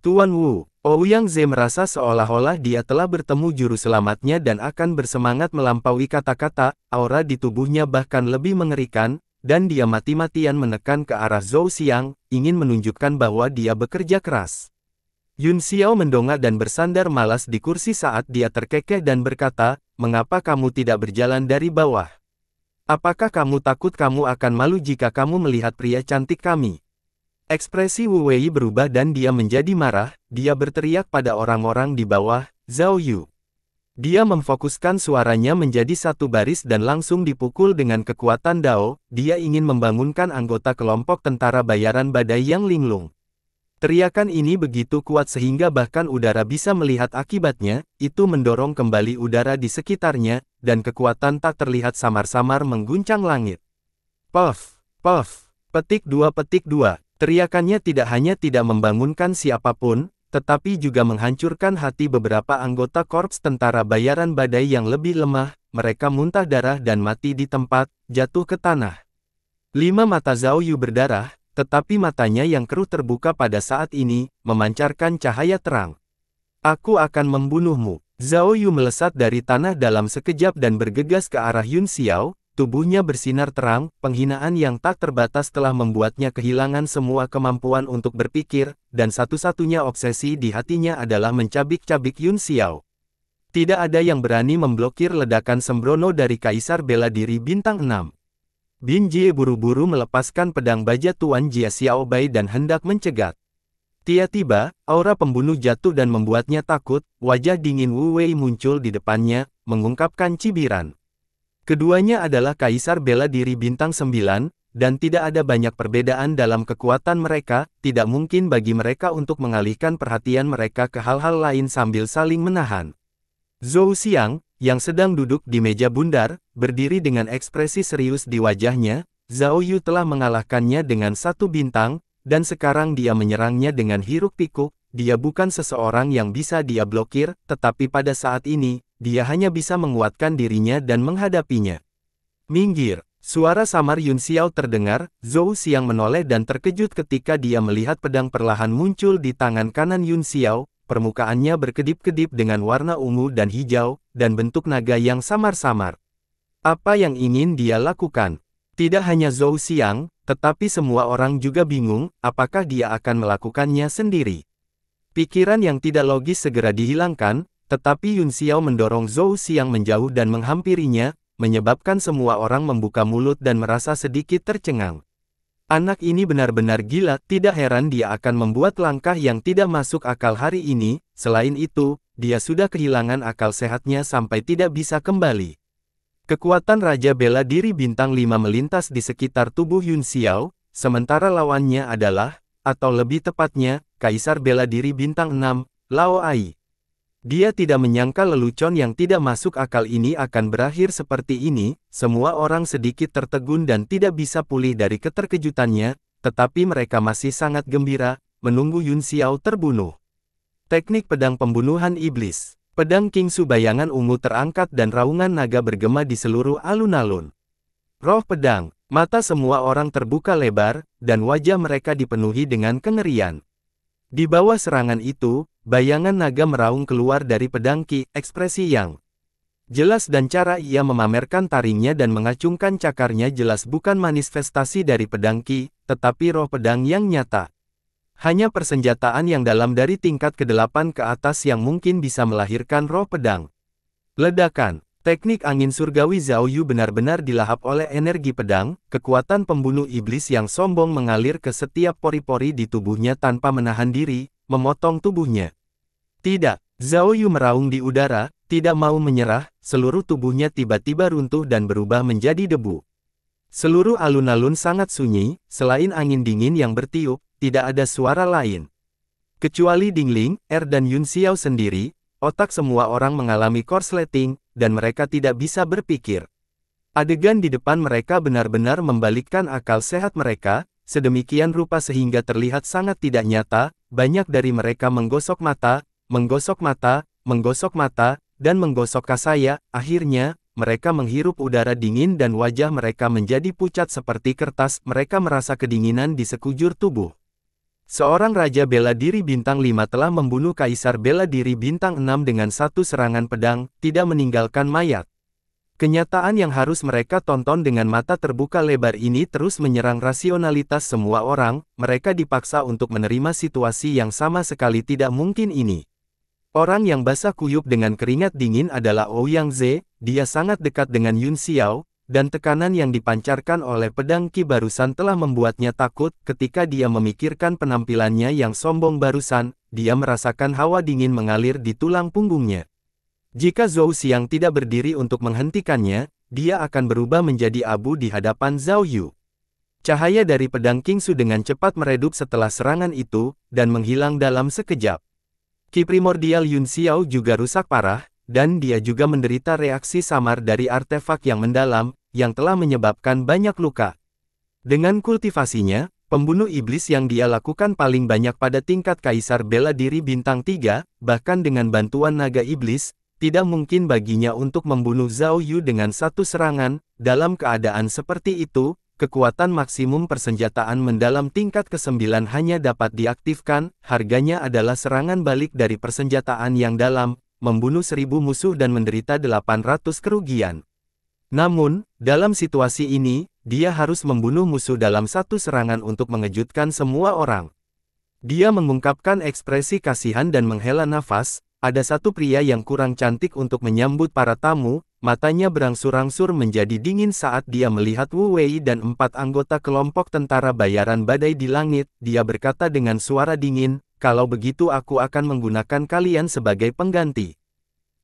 Speaker 1: Tuan Wu, Ouyang Ze merasa seolah-olah dia telah bertemu juru selamatnya dan akan bersemangat melampaui kata-kata, aura di tubuhnya bahkan lebih mengerikan, dan dia mati-matian menekan ke arah Zhou Xiang, ingin menunjukkan bahwa dia bekerja keras. Yun Xiao mendongak dan bersandar malas di kursi saat dia terkekeh dan berkata, mengapa kamu tidak berjalan dari bawah? Apakah kamu takut kamu akan malu jika kamu melihat pria cantik kami? Ekspresi Wu Wei berubah dan dia menjadi marah, dia berteriak pada orang-orang di bawah, Zhao Yu. Dia memfokuskan suaranya menjadi satu baris dan langsung dipukul dengan kekuatan Dao, dia ingin membangunkan anggota kelompok tentara bayaran badai yang linglung. Teriakan ini begitu kuat sehingga bahkan udara bisa melihat akibatnya, itu mendorong kembali udara di sekitarnya, dan kekuatan tak terlihat samar-samar mengguncang langit. Puff, puff, petik dua petik dua, Teriakannya tidak hanya tidak membangunkan siapapun, tetapi juga menghancurkan hati beberapa anggota korps tentara bayaran badai yang lebih lemah, mereka muntah darah dan mati di tempat, jatuh ke tanah. Lima mata Zhao Yu berdarah, tetapi matanya yang keruh terbuka pada saat ini, memancarkan cahaya terang. Aku akan membunuhmu. Zhao Yu melesat dari tanah dalam sekejap dan bergegas ke arah Yun Xiao, Tubuhnya bersinar terang, penghinaan yang tak terbatas telah membuatnya kehilangan semua kemampuan untuk berpikir, dan satu-satunya obsesi di hatinya adalah mencabik-cabik Yun Xiao. Tidak ada yang berani memblokir ledakan sembrono dari Kaisar Bela Diri Bintang 6. Bin Jie buru-buru melepaskan pedang baja Tuan Jia Xiao Bai dan hendak mencegat. Tiba-tiba, aura pembunuh jatuh dan membuatnya takut, wajah dingin Wu Wei muncul di depannya, mengungkapkan cibiran. Keduanya adalah kaisar bela diri bintang 9, dan tidak ada banyak perbedaan dalam kekuatan mereka, tidak mungkin bagi mereka untuk mengalihkan perhatian mereka ke hal-hal lain sambil saling menahan. Zhou Xiang, yang sedang duduk di meja bundar, berdiri dengan ekspresi serius di wajahnya, Zhao Yu telah mengalahkannya dengan satu bintang, dan sekarang dia menyerangnya dengan hiruk pikuk, dia bukan seseorang yang bisa dia blokir, tetapi pada saat ini, dia hanya bisa menguatkan dirinya dan menghadapinya. Minggir, suara samar Yun Xiao terdengar, Zhou Xiang menoleh dan terkejut ketika dia melihat pedang perlahan muncul di tangan kanan Yun Xiao, permukaannya berkedip-kedip dengan warna ungu dan hijau, dan bentuk naga yang samar-samar. Apa yang ingin dia lakukan? Tidak hanya Zhou Xiang, tetapi semua orang juga bingung, apakah dia akan melakukannya sendiri. Pikiran yang tidak logis segera dihilangkan, tetapi Yun Xiao mendorong Zhou Xiang menjauh dan menghampirinya, menyebabkan semua orang membuka mulut dan merasa sedikit tercengang. Anak ini benar-benar gila, tidak heran dia akan membuat langkah yang tidak masuk akal hari ini, selain itu, dia sudah kehilangan akal sehatnya sampai tidak bisa kembali. Kekuatan Raja Bela Diri Bintang 5 melintas di sekitar tubuh Yun Xiao, sementara lawannya adalah, atau lebih tepatnya, Kaisar Bela Diri Bintang 6, Lao Ai. Dia tidak menyangka lelucon yang tidak masuk akal ini akan berakhir seperti ini, semua orang sedikit tertegun dan tidak bisa pulih dari keterkejutannya, tetapi mereka masih sangat gembira, menunggu Yun Xiao terbunuh. Teknik pedang pembunuhan iblis. Pedang King Su bayangan ungu terangkat dan raungan naga bergema di seluruh alun-alun. Roh pedang, mata semua orang terbuka lebar, dan wajah mereka dipenuhi dengan kengerian. Di bawah serangan itu, bayangan naga meraung keluar dari pedang Ki, ekspresi yang jelas dan cara ia memamerkan taringnya dan mengacungkan cakarnya jelas bukan manifestasi dari pedang Ki, tetapi roh pedang yang nyata. Hanya persenjataan yang dalam dari tingkat ke-8 ke atas yang mungkin bisa melahirkan roh pedang. Ledakan Teknik angin surgawi Zhao Yu benar-benar dilahap oleh energi pedang, kekuatan pembunuh iblis yang sombong mengalir ke setiap pori-pori di tubuhnya tanpa menahan diri, memotong tubuhnya. Tidak, Zhao Yu meraung di udara, tidak mau menyerah, seluruh tubuhnya tiba-tiba runtuh dan berubah menjadi debu. Seluruh alun-alun sangat sunyi, selain angin dingin yang bertiup, tidak ada suara lain. Kecuali Dingling, Er dan Yun Xiao sendiri, Otak semua orang mengalami korsleting, dan mereka tidak bisa berpikir. Adegan di depan mereka benar-benar membalikkan akal sehat mereka, sedemikian rupa sehingga terlihat sangat tidak nyata, banyak dari mereka menggosok mata, menggosok mata, menggosok mata, dan menggosok kasaya, akhirnya, mereka menghirup udara dingin dan wajah mereka menjadi pucat seperti kertas, mereka merasa kedinginan di sekujur tubuh. Seorang raja bela diri bintang 5 telah membunuh kaisar bela diri bintang 6 dengan satu serangan pedang, tidak meninggalkan mayat. Kenyataan yang harus mereka tonton dengan mata terbuka lebar ini terus menyerang rasionalitas semua orang, mereka dipaksa untuk menerima situasi yang sama sekali tidak mungkin ini. Orang yang basah kuyup dengan keringat dingin adalah Ouyang oh Ze, dia sangat dekat dengan Yun Xiao, dan tekanan yang dipancarkan oleh pedang Ki barusan telah membuatnya takut ketika dia memikirkan penampilannya yang sombong barusan, dia merasakan hawa dingin mengalir di tulang punggungnya. Jika Zhou Xiang tidak berdiri untuk menghentikannya, dia akan berubah menjadi abu di hadapan Zhao Yu. Cahaya dari pedang King Su dengan cepat meredup setelah serangan itu, dan menghilang dalam sekejap. Ki primordial Yun Xiao juga rusak parah, dan dia juga menderita reaksi samar dari artefak yang mendalam, yang telah menyebabkan banyak luka. Dengan kultivasinya, pembunuh iblis yang dia lakukan paling banyak pada tingkat kaisar bela diri bintang 3, bahkan dengan bantuan naga iblis, tidak mungkin baginya untuk membunuh Zhao Yu dengan satu serangan, dalam keadaan seperti itu, kekuatan maksimum persenjataan mendalam tingkat ke-9 hanya dapat diaktifkan, harganya adalah serangan balik dari persenjataan yang dalam, membunuh seribu musuh dan menderita delapan ratus kerugian. Namun, dalam situasi ini, dia harus membunuh musuh dalam satu serangan untuk mengejutkan semua orang. Dia mengungkapkan ekspresi kasihan dan menghela nafas, ada satu pria yang kurang cantik untuk menyambut para tamu, matanya berangsur-angsur menjadi dingin saat dia melihat Wu Wei dan empat anggota kelompok tentara bayaran badai di langit, dia berkata dengan suara dingin, kalau begitu aku akan menggunakan kalian sebagai pengganti.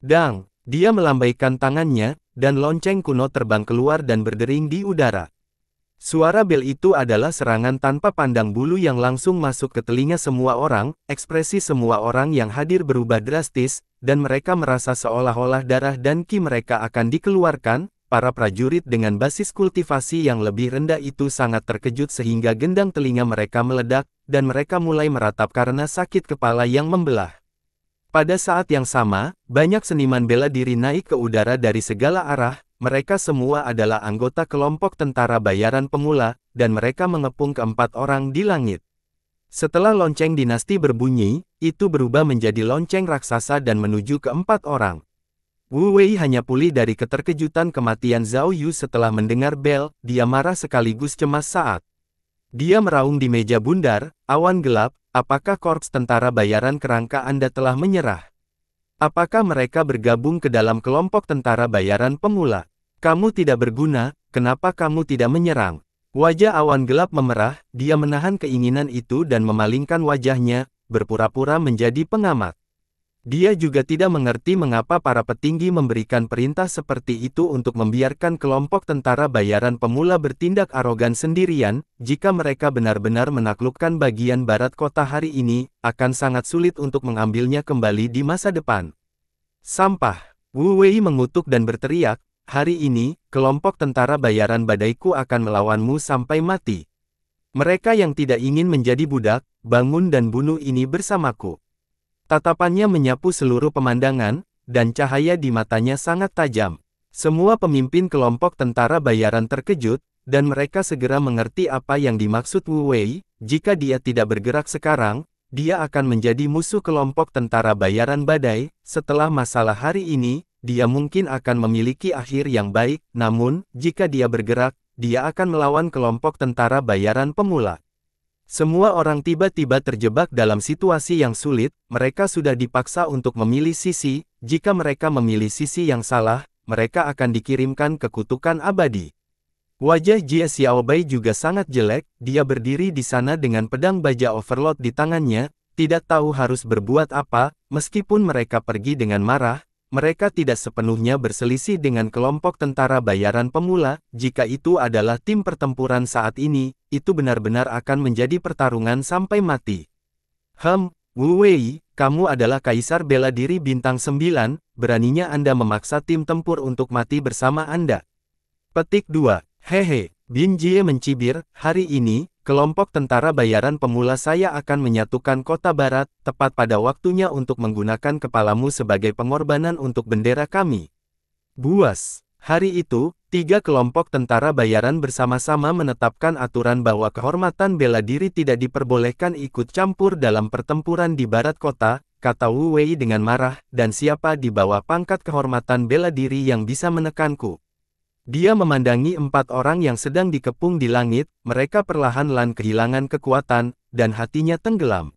Speaker 1: Dang, dia melambaikan tangannya, dan lonceng kuno terbang keluar dan berdering di udara. Suara bel itu adalah serangan tanpa pandang bulu yang langsung masuk ke telinga semua orang, ekspresi semua orang yang hadir berubah drastis, dan mereka merasa seolah-olah darah dan ki mereka akan dikeluarkan, Para prajurit dengan basis kultivasi yang lebih rendah itu sangat terkejut sehingga gendang telinga mereka meledak, dan mereka mulai meratap karena sakit kepala yang membelah. Pada saat yang sama, banyak seniman bela diri naik ke udara dari segala arah, mereka semua adalah anggota kelompok tentara bayaran pemula, dan mereka mengepung keempat orang di langit. Setelah lonceng dinasti berbunyi, itu berubah menjadi lonceng raksasa dan menuju keempat orang. Wu Wei hanya pulih dari keterkejutan kematian Zhao Yu setelah mendengar bel, dia marah sekaligus cemas saat. Dia meraung di meja bundar, awan gelap, apakah korps tentara bayaran kerangka Anda telah menyerah? Apakah mereka bergabung ke dalam kelompok tentara bayaran pemula? Kamu tidak berguna, kenapa kamu tidak menyerang? Wajah awan gelap memerah, dia menahan keinginan itu dan memalingkan wajahnya, berpura-pura menjadi pengamat. Dia juga tidak mengerti mengapa para petinggi memberikan perintah seperti itu untuk membiarkan kelompok tentara bayaran pemula bertindak arogan sendirian, jika mereka benar-benar menaklukkan bagian barat kota hari ini, akan sangat sulit untuk mengambilnya kembali di masa depan. Sampah, Wu Wei mengutuk dan berteriak, hari ini, kelompok tentara bayaran badaiku akan melawanmu sampai mati. Mereka yang tidak ingin menjadi budak, bangun dan bunuh ini bersamaku. Tatapannya menyapu seluruh pemandangan, dan cahaya di matanya sangat tajam. Semua pemimpin kelompok tentara bayaran terkejut, dan mereka segera mengerti apa yang dimaksud Wu Wei, jika dia tidak bergerak sekarang, dia akan menjadi musuh kelompok tentara bayaran badai, setelah masalah hari ini, dia mungkin akan memiliki akhir yang baik, namun, jika dia bergerak, dia akan melawan kelompok tentara bayaran pemula. Semua orang tiba-tiba terjebak dalam situasi yang sulit, mereka sudah dipaksa untuk memilih sisi, jika mereka memilih sisi yang salah, mereka akan dikirimkan ke kutukan abadi. Wajah Jia Xiaobai juga sangat jelek, dia berdiri di sana dengan pedang baja overload di tangannya, tidak tahu harus berbuat apa, meskipun mereka pergi dengan marah, mereka tidak sepenuhnya berselisih dengan kelompok tentara bayaran pemula, jika itu adalah tim pertempuran saat ini, itu benar-benar akan menjadi pertarungan sampai mati. Hem, Wu Wei, kamu adalah kaisar bela diri bintang 9, beraninya Anda memaksa tim tempur untuk mati bersama Anda. Petik 2. Hehe, Bin Jie mencibir, hari ini, Kelompok tentara bayaran pemula saya akan menyatukan kota barat, tepat pada waktunya untuk menggunakan kepalamu sebagai pengorbanan untuk bendera kami. Buas. Hari itu, tiga kelompok tentara bayaran bersama-sama menetapkan aturan bahwa kehormatan bela diri tidak diperbolehkan ikut campur dalam pertempuran di barat kota, kata Wu Wei dengan marah, dan siapa di bawah pangkat kehormatan bela diri yang bisa menekanku. Dia memandangi empat orang yang sedang dikepung di langit, mereka perlahan-lahan kehilangan kekuatan, dan hatinya tenggelam.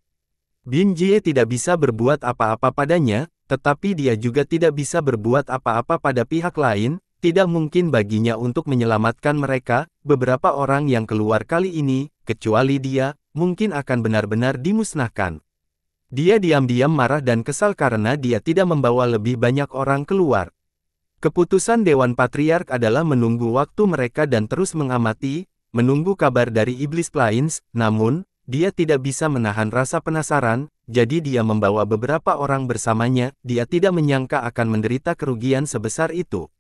Speaker 1: Bin Jie tidak bisa berbuat apa-apa padanya, tetapi dia juga tidak bisa berbuat apa-apa pada pihak lain, tidak mungkin baginya untuk menyelamatkan mereka, beberapa orang yang keluar kali ini, kecuali dia, mungkin akan benar-benar dimusnahkan. Dia diam-diam marah dan kesal karena dia tidak membawa lebih banyak orang keluar. Keputusan Dewan Patriark adalah menunggu waktu mereka dan terus mengamati, menunggu kabar dari Iblis Plains, namun, dia tidak bisa menahan rasa penasaran, jadi dia membawa beberapa orang bersamanya, dia tidak menyangka akan menderita kerugian sebesar itu.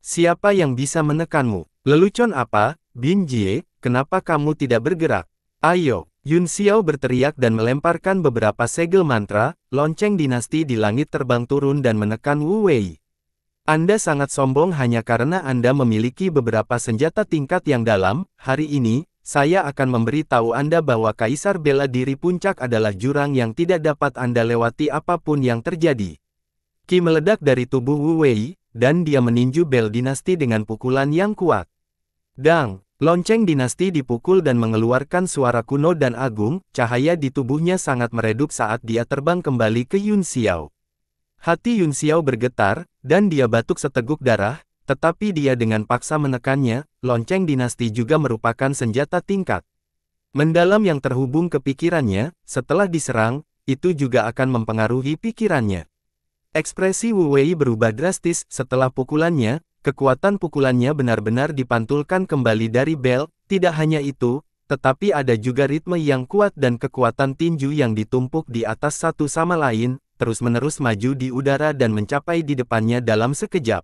Speaker 1: Siapa yang bisa menekanmu? Lelucon apa, Bin Jie, kenapa kamu tidak bergerak? Ayo, Yun Xiao berteriak dan melemparkan beberapa segel mantra, lonceng dinasti di langit terbang turun dan menekan Wu Wei. Anda sangat sombong hanya karena Anda memiliki beberapa senjata tingkat yang dalam, hari ini, saya akan memberi tahu Anda bahwa Kaisar Bela Diri Puncak adalah jurang yang tidak dapat Anda lewati apapun yang terjadi. Ki meledak dari tubuh Wu Wei, dan dia meninju bel dinasti dengan pukulan yang kuat. Dang, lonceng dinasti dipukul dan mengeluarkan suara kuno dan agung, cahaya di tubuhnya sangat meredup saat dia terbang kembali ke Yun Xiao. Hati Yun Xiao bergetar, dan dia batuk seteguk darah, tetapi dia dengan paksa menekannya, lonceng dinasti juga merupakan senjata tingkat. Mendalam yang terhubung ke pikirannya, setelah diserang, itu juga akan mempengaruhi pikirannya. Ekspresi Wu Wei berubah drastis setelah pukulannya, kekuatan pukulannya benar-benar dipantulkan kembali dari bel, tidak hanya itu, tetapi ada juga ritme yang kuat dan kekuatan tinju yang ditumpuk di atas satu sama lain, terus-menerus maju di udara dan mencapai di depannya dalam sekejap.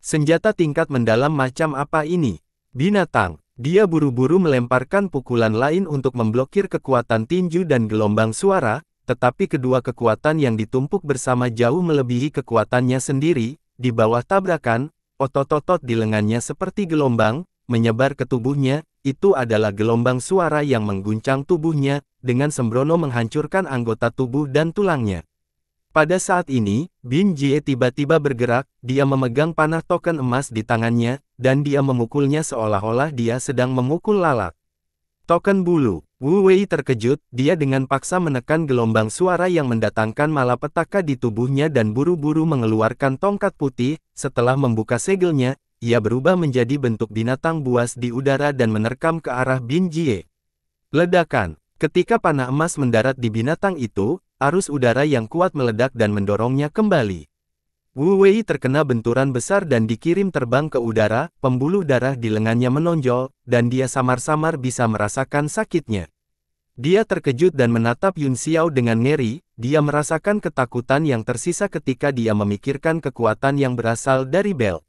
Speaker 1: Senjata tingkat mendalam macam apa ini? Binatang. Dia buru-buru melemparkan pukulan lain untuk memblokir kekuatan tinju dan gelombang suara, tetapi kedua kekuatan yang ditumpuk bersama jauh melebihi kekuatannya sendiri, di bawah tabrakan, otot-otot di lengannya seperti gelombang, menyebar ke tubuhnya, itu adalah gelombang suara yang mengguncang tubuhnya, dengan sembrono menghancurkan anggota tubuh dan tulangnya. Pada saat ini, Bin Jie tiba-tiba bergerak, dia memegang panah token emas di tangannya, dan dia memukulnya seolah-olah dia sedang memukul lalat. Token bulu, Wu Wei terkejut, dia dengan paksa menekan gelombang suara yang mendatangkan malapetaka di tubuhnya dan buru-buru mengeluarkan tongkat putih, setelah membuka segelnya, ia berubah menjadi bentuk binatang buas di udara dan menerkam ke arah Bin Jie. Ledakan, ketika panah emas mendarat di binatang itu, arus udara yang kuat meledak dan mendorongnya kembali. Wu Wei terkena benturan besar dan dikirim terbang ke udara, pembuluh darah di lengannya menonjol, dan dia samar-samar bisa merasakan sakitnya. Dia terkejut dan menatap Yun Xiao dengan ngeri, dia merasakan ketakutan yang tersisa ketika dia memikirkan kekuatan yang berasal dari Bel.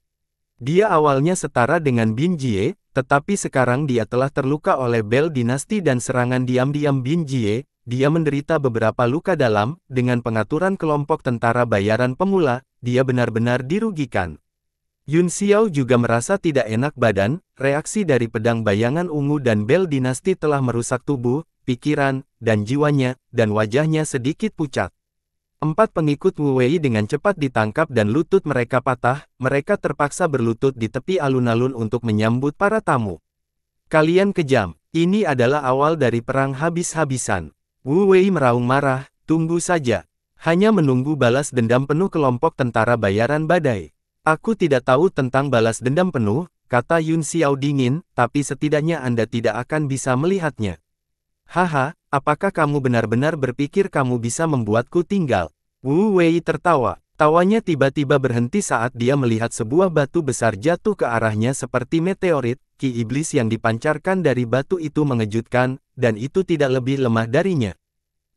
Speaker 1: Dia awalnya setara dengan Bin Jie, tetapi sekarang dia telah terluka oleh Bel Dinasti dan serangan diam-diam Bin Jie, dia menderita beberapa luka dalam, dengan pengaturan kelompok tentara bayaran pemula, dia benar-benar dirugikan. Yun Xiao juga merasa tidak enak badan, reaksi dari pedang bayangan ungu dan bel dinasti telah merusak tubuh, pikiran, dan jiwanya, dan wajahnya sedikit pucat. Empat pengikut Wu Wei dengan cepat ditangkap dan lutut mereka patah, mereka terpaksa berlutut di tepi alun-alun untuk menyambut para tamu. Kalian kejam, ini adalah awal dari perang habis-habisan. Wu Wei meraung marah, tunggu saja. Hanya menunggu balas dendam penuh kelompok tentara bayaran badai. Aku tidak tahu tentang balas dendam penuh, kata Yun Xiao dingin, tapi setidaknya Anda tidak akan bisa melihatnya. Haha, apakah kamu benar-benar berpikir kamu bisa membuatku tinggal? Wu Wei tertawa. Tawanya tiba-tiba berhenti saat dia melihat sebuah batu besar jatuh ke arahnya seperti meteorit, ki iblis yang dipancarkan dari batu itu mengejutkan, dan itu tidak lebih lemah darinya.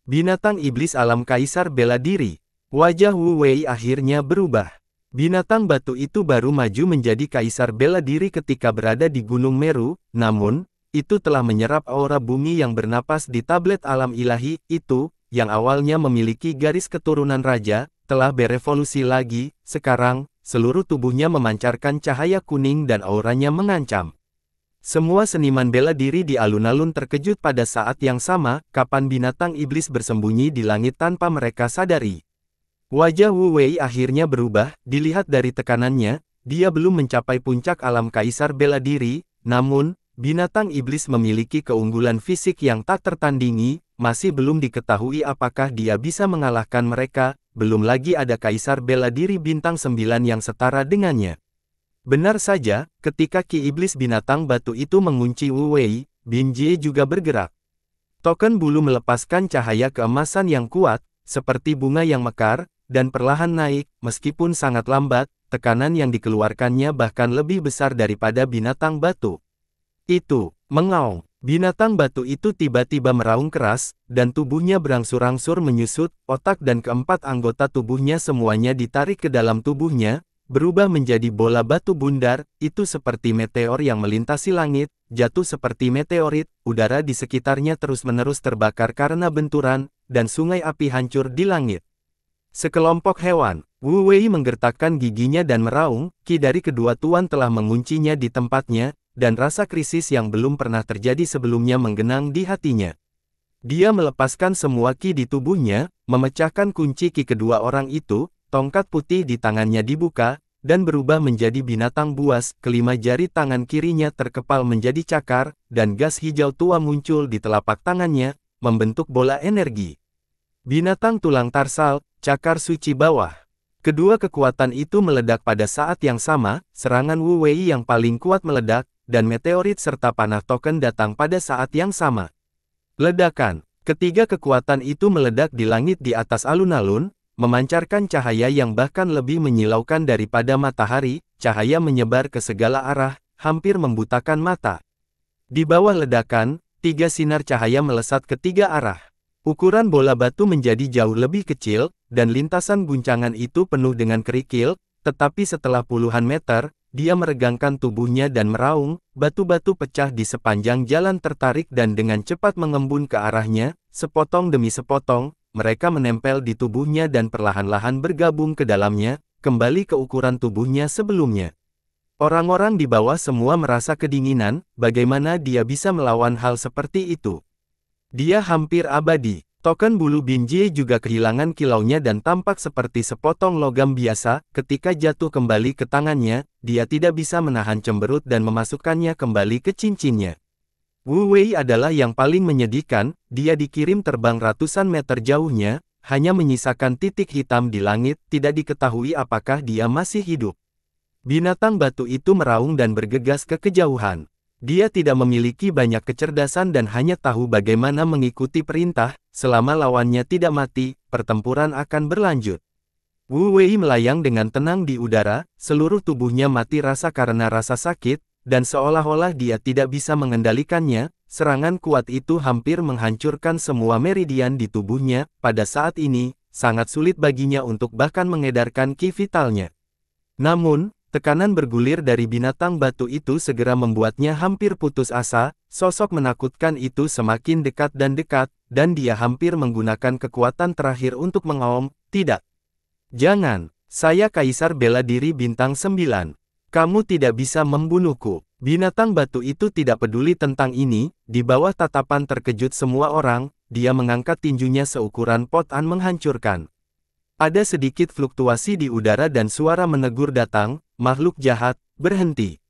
Speaker 1: Binatang iblis alam kaisar bela diri. Wajah Wu Wei akhirnya berubah. Binatang batu itu baru maju menjadi kaisar bela diri ketika berada di Gunung Meru, namun, itu telah menyerap aura bumi yang bernapas di tablet alam ilahi, itu, yang awalnya memiliki garis keturunan raja, telah berevolusi lagi, sekarang, seluruh tubuhnya memancarkan cahaya kuning dan auranya mengancam. Semua seniman bela diri di alun-alun terkejut pada saat yang sama, kapan binatang iblis bersembunyi di langit tanpa mereka sadari. Wajah Wu Wei akhirnya berubah, dilihat dari tekanannya, dia belum mencapai puncak alam kaisar bela diri, namun, Binatang iblis memiliki keunggulan fisik yang tak tertandingi, masih belum diketahui apakah dia bisa mengalahkan mereka, belum lagi ada kaisar bela diri bintang sembilan yang setara dengannya. Benar saja, ketika ki iblis binatang batu itu mengunci Wu Wei, Bin Jie juga bergerak. Token bulu melepaskan cahaya keemasan yang kuat, seperti bunga yang mekar, dan perlahan naik, meskipun sangat lambat, tekanan yang dikeluarkannya bahkan lebih besar daripada binatang batu. Itu, mengaung. Binatang batu itu tiba-tiba meraung keras, dan tubuhnya berangsur-angsur menyusut, otak dan keempat anggota tubuhnya semuanya ditarik ke dalam tubuhnya, berubah menjadi bola batu bundar, itu seperti meteor yang melintasi langit, jatuh seperti meteorit, udara di sekitarnya terus-menerus terbakar karena benturan, dan sungai api hancur di langit. Sekelompok hewan, Wu Wei menggertakkan giginya dan meraung, ki dari kedua tuan telah menguncinya di tempatnya, dan rasa krisis yang belum pernah terjadi sebelumnya menggenang di hatinya. Dia melepaskan semua ki di tubuhnya, memecahkan kunci ki kedua orang itu, tongkat putih di tangannya dibuka, dan berubah menjadi binatang buas, kelima jari tangan kirinya terkepal menjadi cakar, dan gas hijau tua muncul di telapak tangannya, membentuk bola energi. Binatang tulang tarsal, cakar suci bawah. Kedua kekuatan itu meledak pada saat yang sama, serangan Wu Wei yang paling kuat meledak, dan meteorit serta panah token datang pada saat yang sama. Ledakan, ketiga kekuatan itu meledak di langit di atas alun-alun, memancarkan cahaya yang bahkan lebih menyilaukan daripada matahari, cahaya menyebar ke segala arah, hampir membutakan mata. Di bawah ledakan, tiga sinar cahaya melesat ke tiga arah. Ukuran bola batu menjadi jauh lebih kecil, dan lintasan guncangan itu penuh dengan kerikil, tetapi setelah puluhan meter, dia meregangkan tubuhnya dan meraung, batu-batu pecah di sepanjang jalan tertarik dan dengan cepat mengembun ke arahnya, sepotong demi sepotong, mereka menempel di tubuhnya dan perlahan-lahan bergabung ke dalamnya, kembali ke ukuran tubuhnya sebelumnya. Orang-orang di bawah semua merasa kedinginan, bagaimana dia bisa melawan hal seperti itu. Dia hampir abadi. Token bulu Binjie juga kehilangan kilaunya dan tampak seperti sepotong logam biasa, ketika jatuh kembali ke tangannya, dia tidak bisa menahan cemberut dan memasukkannya kembali ke cincinnya. Wu Wei adalah yang paling menyedihkan, dia dikirim terbang ratusan meter jauhnya, hanya menyisakan titik hitam di langit, tidak diketahui apakah dia masih hidup. Binatang batu itu meraung dan bergegas ke kejauhan. Dia tidak memiliki banyak kecerdasan dan hanya tahu bagaimana mengikuti perintah, Selama lawannya tidak mati, pertempuran akan berlanjut. Wu Wei melayang dengan tenang di udara, seluruh tubuhnya mati rasa karena rasa sakit, dan seolah-olah dia tidak bisa mengendalikannya, serangan kuat itu hampir menghancurkan semua meridian di tubuhnya, pada saat ini, sangat sulit baginya untuk bahkan mengedarkan ki vitalnya. Namun, Tekanan bergulir dari binatang batu itu segera membuatnya hampir putus asa, sosok menakutkan itu semakin dekat dan dekat, dan dia hampir menggunakan kekuatan terakhir untuk mengaum, tidak. Jangan, saya Kaisar Bela Diri Bintang 9. Kamu tidak bisa membunuhku. Binatang batu itu tidak peduli tentang ini, di bawah tatapan terkejut semua orang, dia mengangkat tinjunya seukuran pot an menghancurkan. Ada sedikit fluktuasi di udara dan suara menegur datang, Makhluk jahat, berhenti.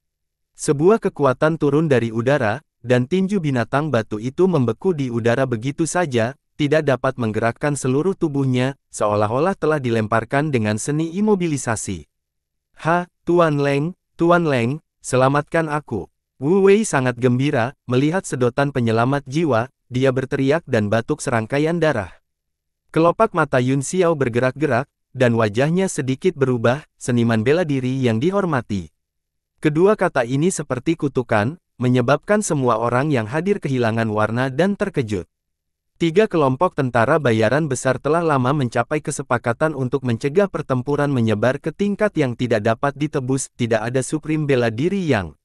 Speaker 1: Sebuah kekuatan turun dari udara, dan tinju binatang batu itu membeku di udara begitu saja, tidak dapat menggerakkan seluruh tubuhnya, seolah-olah telah dilemparkan dengan seni imobilisasi. Ha, Tuan Leng, Tuan Leng, selamatkan aku. Wu Wei sangat gembira, melihat sedotan penyelamat jiwa, dia berteriak dan batuk serangkaian darah. Kelopak mata Yun Xiao bergerak-gerak, dan wajahnya sedikit berubah, seniman bela diri yang dihormati. Kedua kata ini seperti kutukan, menyebabkan semua orang yang hadir kehilangan warna dan terkejut. Tiga kelompok tentara bayaran besar telah lama mencapai kesepakatan untuk mencegah pertempuran menyebar ke tingkat yang tidak dapat ditebus, tidak ada suprim bela diri yang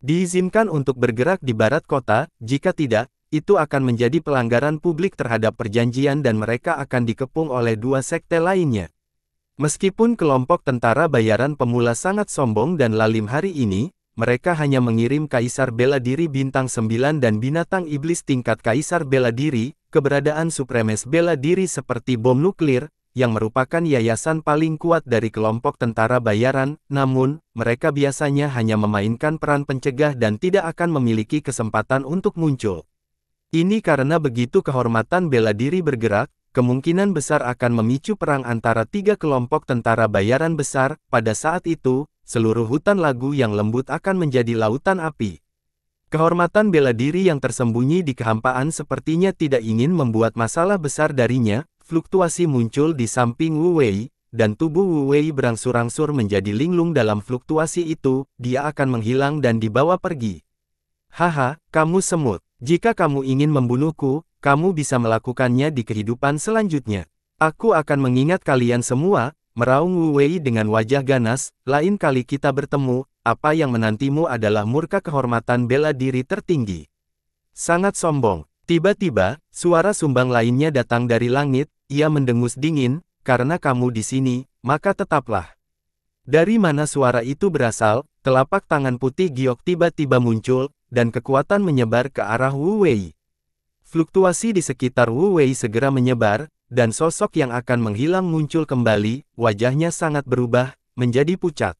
Speaker 1: diizinkan untuk bergerak di barat kota, jika tidak, itu akan menjadi pelanggaran publik terhadap perjanjian dan mereka akan dikepung oleh dua sekte lainnya. Meskipun kelompok tentara bayaran pemula sangat sombong dan lalim hari ini, mereka hanya mengirim Kaisar Bela Diri Bintang 9 dan Binatang Iblis tingkat Kaisar Bela Diri, keberadaan Supremes Bela Diri seperti bom nuklir, yang merupakan yayasan paling kuat dari kelompok tentara bayaran, namun, mereka biasanya hanya memainkan peran pencegah dan tidak akan memiliki kesempatan untuk muncul. Ini karena begitu kehormatan bela diri bergerak, kemungkinan besar akan memicu perang antara tiga kelompok tentara bayaran besar, pada saat itu, seluruh hutan lagu yang lembut akan menjadi lautan api. Kehormatan bela diri yang tersembunyi di kehampaan sepertinya tidak ingin membuat masalah besar darinya, fluktuasi muncul di samping Wu Wei, dan tubuh Wu Wei berangsur-angsur menjadi linglung dalam fluktuasi itu, dia akan menghilang dan dibawa pergi. Haha, kamu semut. Jika kamu ingin membunuhku, kamu bisa melakukannya di kehidupan selanjutnya. Aku akan mengingat kalian semua, meraung Wu Wei dengan wajah ganas, lain kali kita bertemu, apa yang menantimu adalah murka kehormatan bela diri tertinggi. Sangat sombong. Tiba-tiba, suara sumbang lainnya datang dari langit, ia mendengus dingin, karena kamu di sini, maka tetaplah. Dari mana suara itu berasal, telapak tangan putih giok tiba-tiba muncul, dan kekuatan menyebar ke arah Wu Wei. Fluktuasi di sekitar Wu Wei segera menyebar, dan sosok yang akan menghilang muncul kembali, wajahnya sangat berubah, menjadi pucat.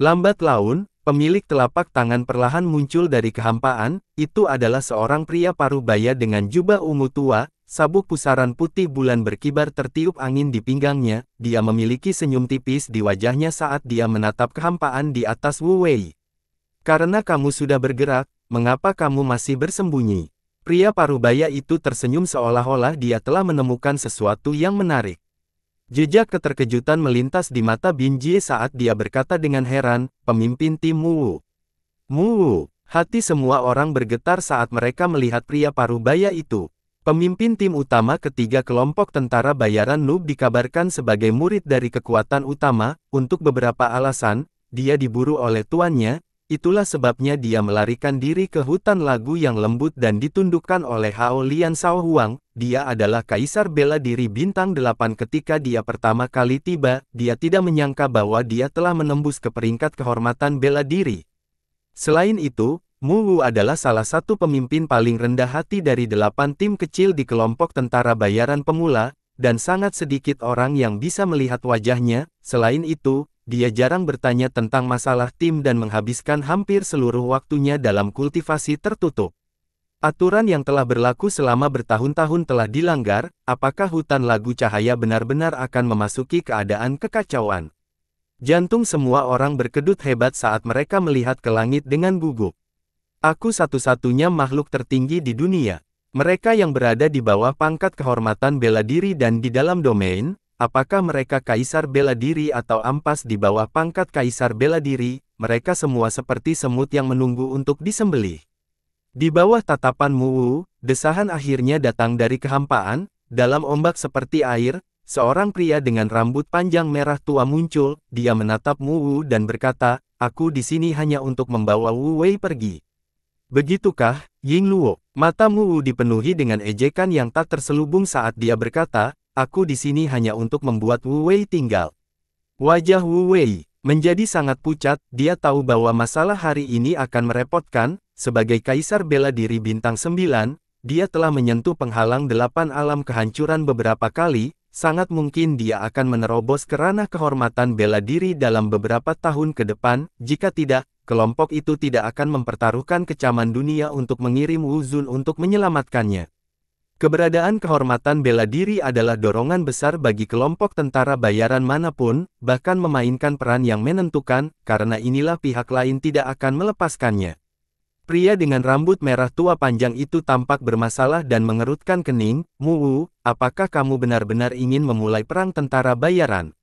Speaker 1: Lambat laun, pemilik telapak tangan perlahan muncul dari kehampaan, itu adalah seorang pria paruh baya dengan jubah ungu tua, sabuk pusaran putih bulan berkibar tertiup angin di pinggangnya, dia memiliki senyum tipis di wajahnya saat dia menatap kehampaan di atas Wu Wei. Karena kamu sudah bergerak, mengapa kamu masih bersembunyi? Pria parubaya itu tersenyum seolah-olah dia telah menemukan sesuatu yang menarik. Jejak keterkejutan melintas di mata Binjie saat dia berkata dengan heran, pemimpin tim Mu? Wu, hati semua orang bergetar saat mereka melihat pria parubaya itu. Pemimpin tim utama ketiga kelompok tentara bayaran Nub dikabarkan sebagai murid dari kekuatan utama, untuk beberapa alasan, dia diburu oleh tuannya, Itulah sebabnya dia melarikan diri ke hutan lagu yang lembut dan ditundukkan oleh Hao Lian Sao Huang. Dia adalah kaisar bela diri bintang delapan ketika dia pertama kali tiba, dia tidak menyangka bahwa dia telah menembus ke peringkat kehormatan bela diri. Selain itu, Mu Wu adalah salah satu pemimpin paling rendah hati dari delapan tim kecil di kelompok tentara bayaran pemula, dan sangat sedikit orang yang bisa melihat wajahnya. Selain itu, dia jarang bertanya tentang masalah tim dan menghabiskan hampir seluruh waktunya dalam kultivasi tertutup. Aturan yang telah berlaku selama bertahun-tahun telah dilanggar, apakah hutan lagu cahaya benar-benar akan memasuki keadaan kekacauan? Jantung semua orang berkedut hebat saat mereka melihat ke langit dengan gugup. Aku satu-satunya makhluk tertinggi di dunia. Mereka yang berada di bawah pangkat kehormatan bela diri dan di dalam domain, Apakah mereka kaisar bela diri atau ampas di bawah pangkat kaisar bela diri, mereka semua seperti semut yang menunggu untuk disembelih. Di bawah tatapan Muwu, desahan akhirnya datang dari kehampaan, dalam ombak seperti air, seorang pria dengan rambut panjang merah tua muncul, dia menatap Muwu dan berkata, aku di sini hanya untuk membawa Wu Wei pergi. Begitukah, Ying Luo? Mata Muwu dipenuhi dengan ejekan yang tak terselubung saat dia berkata, aku di sini hanya untuk membuat Wu Wei tinggal. Wajah Wu Wei menjadi sangat pucat, dia tahu bahwa masalah hari ini akan merepotkan, sebagai kaisar bela diri bintang 9, dia telah menyentuh penghalang delapan alam kehancuran beberapa kali, sangat mungkin dia akan menerobos ke ranah kehormatan bela diri dalam beberapa tahun ke depan, jika tidak, kelompok itu tidak akan mempertaruhkan kecaman dunia untuk mengirim Wu Zun untuk menyelamatkannya. Keberadaan kehormatan bela diri adalah dorongan besar bagi kelompok tentara bayaran manapun, bahkan memainkan peran yang menentukan, karena inilah pihak lain tidak akan melepaskannya. Pria dengan rambut merah tua panjang itu tampak bermasalah dan mengerutkan kening, Muu, apakah kamu benar-benar ingin memulai perang tentara bayaran?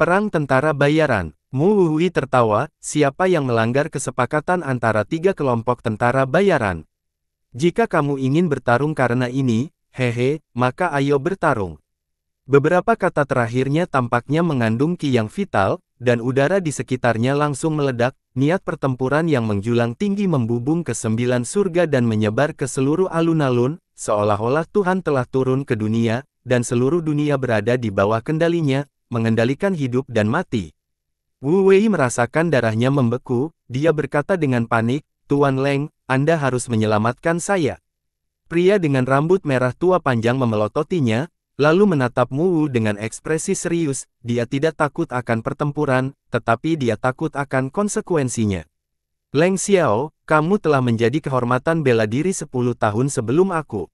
Speaker 1: Perang tentara bayaran, Muu tertawa, siapa yang melanggar kesepakatan antara tiga kelompok tentara bayaran? Jika kamu ingin bertarung karena ini, hehe, maka ayo bertarung. Beberapa kata terakhirnya tampaknya mengandung ki yang vital, dan udara di sekitarnya langsung meledak, niat pertempuran yang menjulang tinggi membubung ke sembilan surga dan menyebar ke seluruh alun-alun, seolah-olah Tuhan telah turun ke dunia, dan seluruh dunia berada di bawah kendalinya, mengendalikan hidup dan mati. Wu Wei merasakan darahnya membeku, dia berkata dengan panik, Tuan Leng, Anda harus menyelamatkan saya. Pria dengan rambut merah tua panjang memelototinya, lalu menatap Wu dengan ekspresi serius, dia tidak takut akan pertempuran, tetapi dia takut akan konsekuensinya. Leng Xiao, kamu telah menjadi kehormatan bela diri 10 tahun sebelum aku.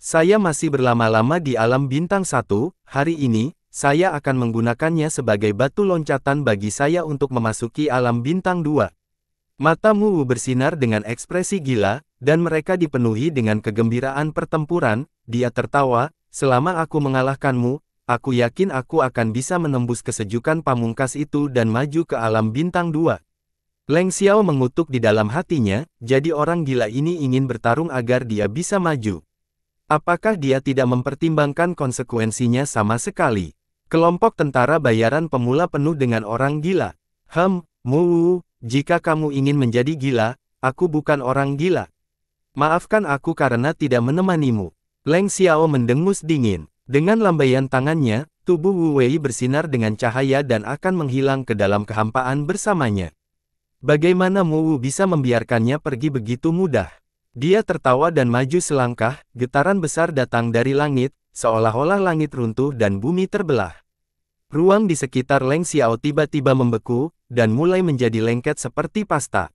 Speaker 1: Saya masih berlama-lama di alam bintang satu. hari ini, saya akan menggunakannya sebagai batu loncatan bagi saya untuk memasuki alam bintang 2. Matamu bersinar dengan ekspresi gila, dan mereka dipenuhi dengan kegembiraan pertempuran, dia tertawa, selama aku mengalahkanmu, aku yakin aku akan bisa menembus kesejukan pamungkas itu dan maju ke alam bintang dua. Leng Xiao mengutuk di dalam hatinya, jadi orang gila ini ingin bertarung agar dia bisa maju. Apakah dia tidak mempertimbangkan konsekuensinya sama sekali? Kelompok tentara bayaran pemula penuh dengan orang gila. Hem, muu, jika kamu ingin menjadi gila, aku bukan orang gila. Maafkan aku karena tidak menemanimu. Leng Xiao mendengus dingin. Dengan lambaian tangannya, tubuh Wu Wei bersinar dengan cahaya dan akan menghilang ke dalam kehampaan bersamanya. Bagaimana Mu Wu bisa membiarkannya pergi begitu mudah? Dia tertawa dan maju selangkah, getaran besar datang dari langit, seolah-olah langit runtuh dan bumi terbelah. Ruang di sekitar Leng Xiao tiba-tiba membeku, dan mulai menjadi lengket seperti pasta.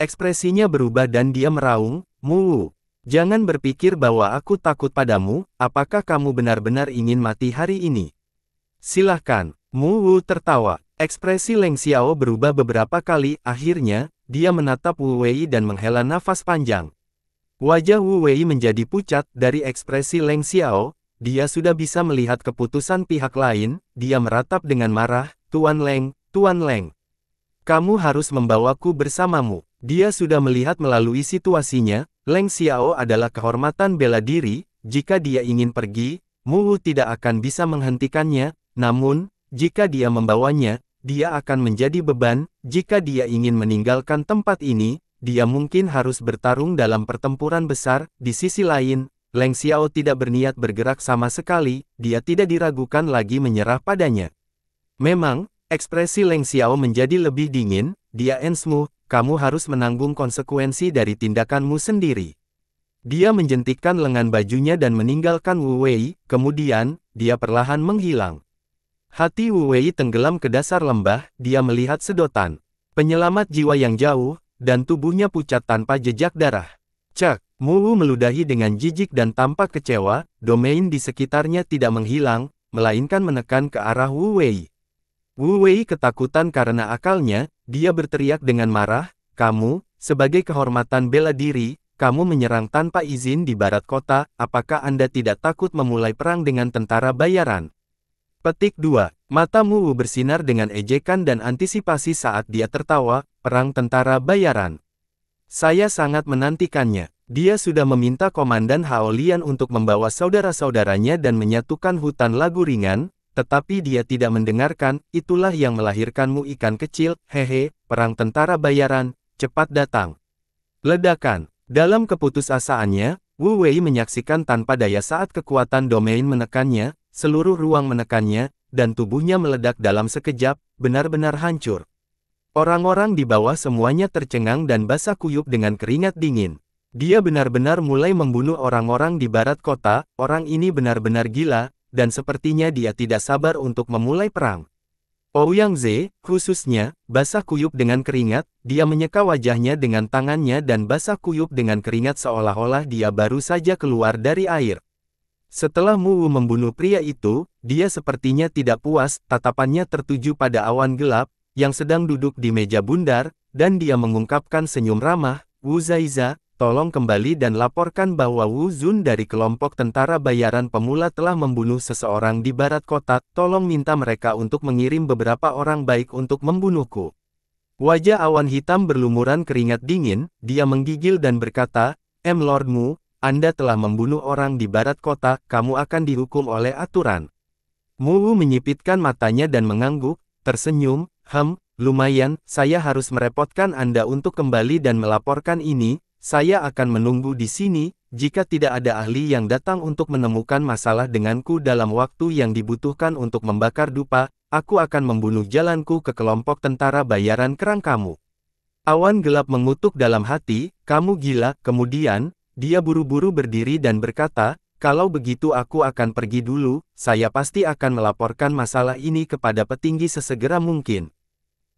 Speaker 1: Ekspresinya berubah dan dia meraung, mulu. Jangan berpikir bahwa aku takut padamu, apakah kamu benar-benar ingin mati hari ini? Silahkan, Mu tertawa. Ekspresi Leng Xiao berubah beberapa kali, akhirnya, dia menatap Wu Wei dan menghela nafas panjang. Wajah Wu Wei menjadi pucat dari ekspresi Leng Xiao, dia sudah bisa melihat keputusan pihak lain, dia meratap dengan marah, Tuan Leng, Tuan Leng. Kamu harus membawaku bersamamu. Dia sudah melihat melalui situasinya, Leng Xiao adalah kehormatan bela diri, jika dia ingin pergi, Mu Wu tidak akan bisa menghentikannya, namun, jika dia membawanya, dia akan menjadi beban, jika dia ingin meninggalkan tempat ini, dia mungkin harus bertarung dalam pertempuran besar, di sisi lain, Leng Xiao tidak berniat bergerak sama sekali, dia tidak diragukan lagi menyerah padanya. Memang, Ekspresi Leng Xiao menjadi lebih dingin, dia ensmu, kamu harus menanggung konsekuensi dari tindakanmu sendiri. Dia menjentikkan lengan bajunya dan meninggalkan Wu Wei, kemudian, dia perlahan menghilang. Hati Wu Wei tenggelam ke dasar lembah, dia melihat sedotan. Penyelamat jiwa yang jauh, dan tubuhnya pucat tanpa jejak darah. Cak, Muwu meludahi dengan jijik dan tampak kecewa, domain di sekitarnya tidak menghilang, melainkan menekan ke arah Wu Wei. Wu Wei ketakutan karena akalnya, dia berteriak dengan marah, kamu, sebagai kehormatan bela diri, kamu menyerang tanpa izin di barat kota, apakah Anda tidak takut memulai perang dengan tentara bayaran? Petik 2. Matamu Wu bersinar dengan ejekan dan antisipasi saat dia tertawa, perang tentara bayaran. Saya sangat menantikannya. Dia sudah meminta Komandan Haolian untuk membawa saudara-saudaranya dan menyatukan hutan lagu ringan, tetapi dia tidak mendengarkan, itulah yang melahirkanmu ikan kecil, hehe, perang tentara bayaran, cepat datang. Ledakan. Dalam keputusasaannya, Wu Wei menyaksikan tanpa daya saat kekuatan domain menekannya, seluruh ruang menekannya, dan tubuhnya meledak dalam sekejap, benar-benar hancur. Orang-orang di bawah semuanya tercengang dan basah kuyup dengan keringat dingin. Dia benar-benar mulai membunuh orang-orang di barat kota, orang ini benar-benar gila, dan sepertinya dia tidak sabar untuk memulai perang. Ouyang Ze, khususnya, basah kuyup dengan keringat, dia menyeka wajahnya dengan tangannya dan basah kuyup dengan keringat seolah-olah dia baru saja keluar dari air. Setelah Muwu membunuh pria itu, dia sepertinya tidak puas, tatapannya tertuju pada awan gelap, yang sedang duduk di meja bundar, dan dia mengungkapkan senyum ramah, Wu Zaiza, Tolong kembali dan laporkan bahwa Wu Zun dari kelompok tentara bayaran pemula telah membunuh seseorang di barat kota. Tolong minta mereka untuk mengirim beberapa orang baik untuk membunuhku. Wajah awan hitam berlumuran keringat dingin, dia menggigil dan berkata, M. Lordmu, Anda telah membunuh orang di barat kota, kamu akan dihukum oleh aturan. Wu menyipitkan matanya dan mengangguk, tersenyum, hem, lumayan, saya harus merepotkan Anda untuk kembali dan melaporkan ini, saya akan menunggu di sini, jika tidak ada ahli yang datang untuk menemukan masalah denganku dalam waktu yang dibutuhkan untuk membakar dupa, aku akan membunuh jalanku ke kelompok tentara bayaran kerang kamu. Awan gelap mengutuk dalam hati, kamu gila, kemudian, dia buru-buru berdiri dan berkata, kalau begitu aku akan pergi dulu, saya pasti akan melaporkan masalah ini kepada petinggi sesegera mungkin.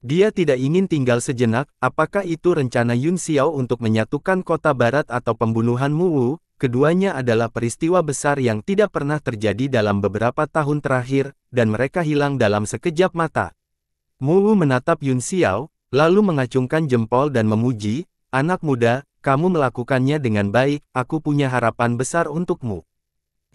Speaker 1: Dia tidak ingin tinggal sejenak, apakah itu rencana Yun Xiao untuk menyatukan kota barat atau pembunuhan Mu Wu, keduanya adalah peristiwa besar yang tidak pernah terjadi dalam beberapa tahun terakhir, dan mereka hilang dalam sekejap mata. Mu Wu menatap Yun Xiao, lalu mengacungkan jempol dan memuji, anak muda, kamu melakukannya dengan baik, aku punya harapan besar untukmu.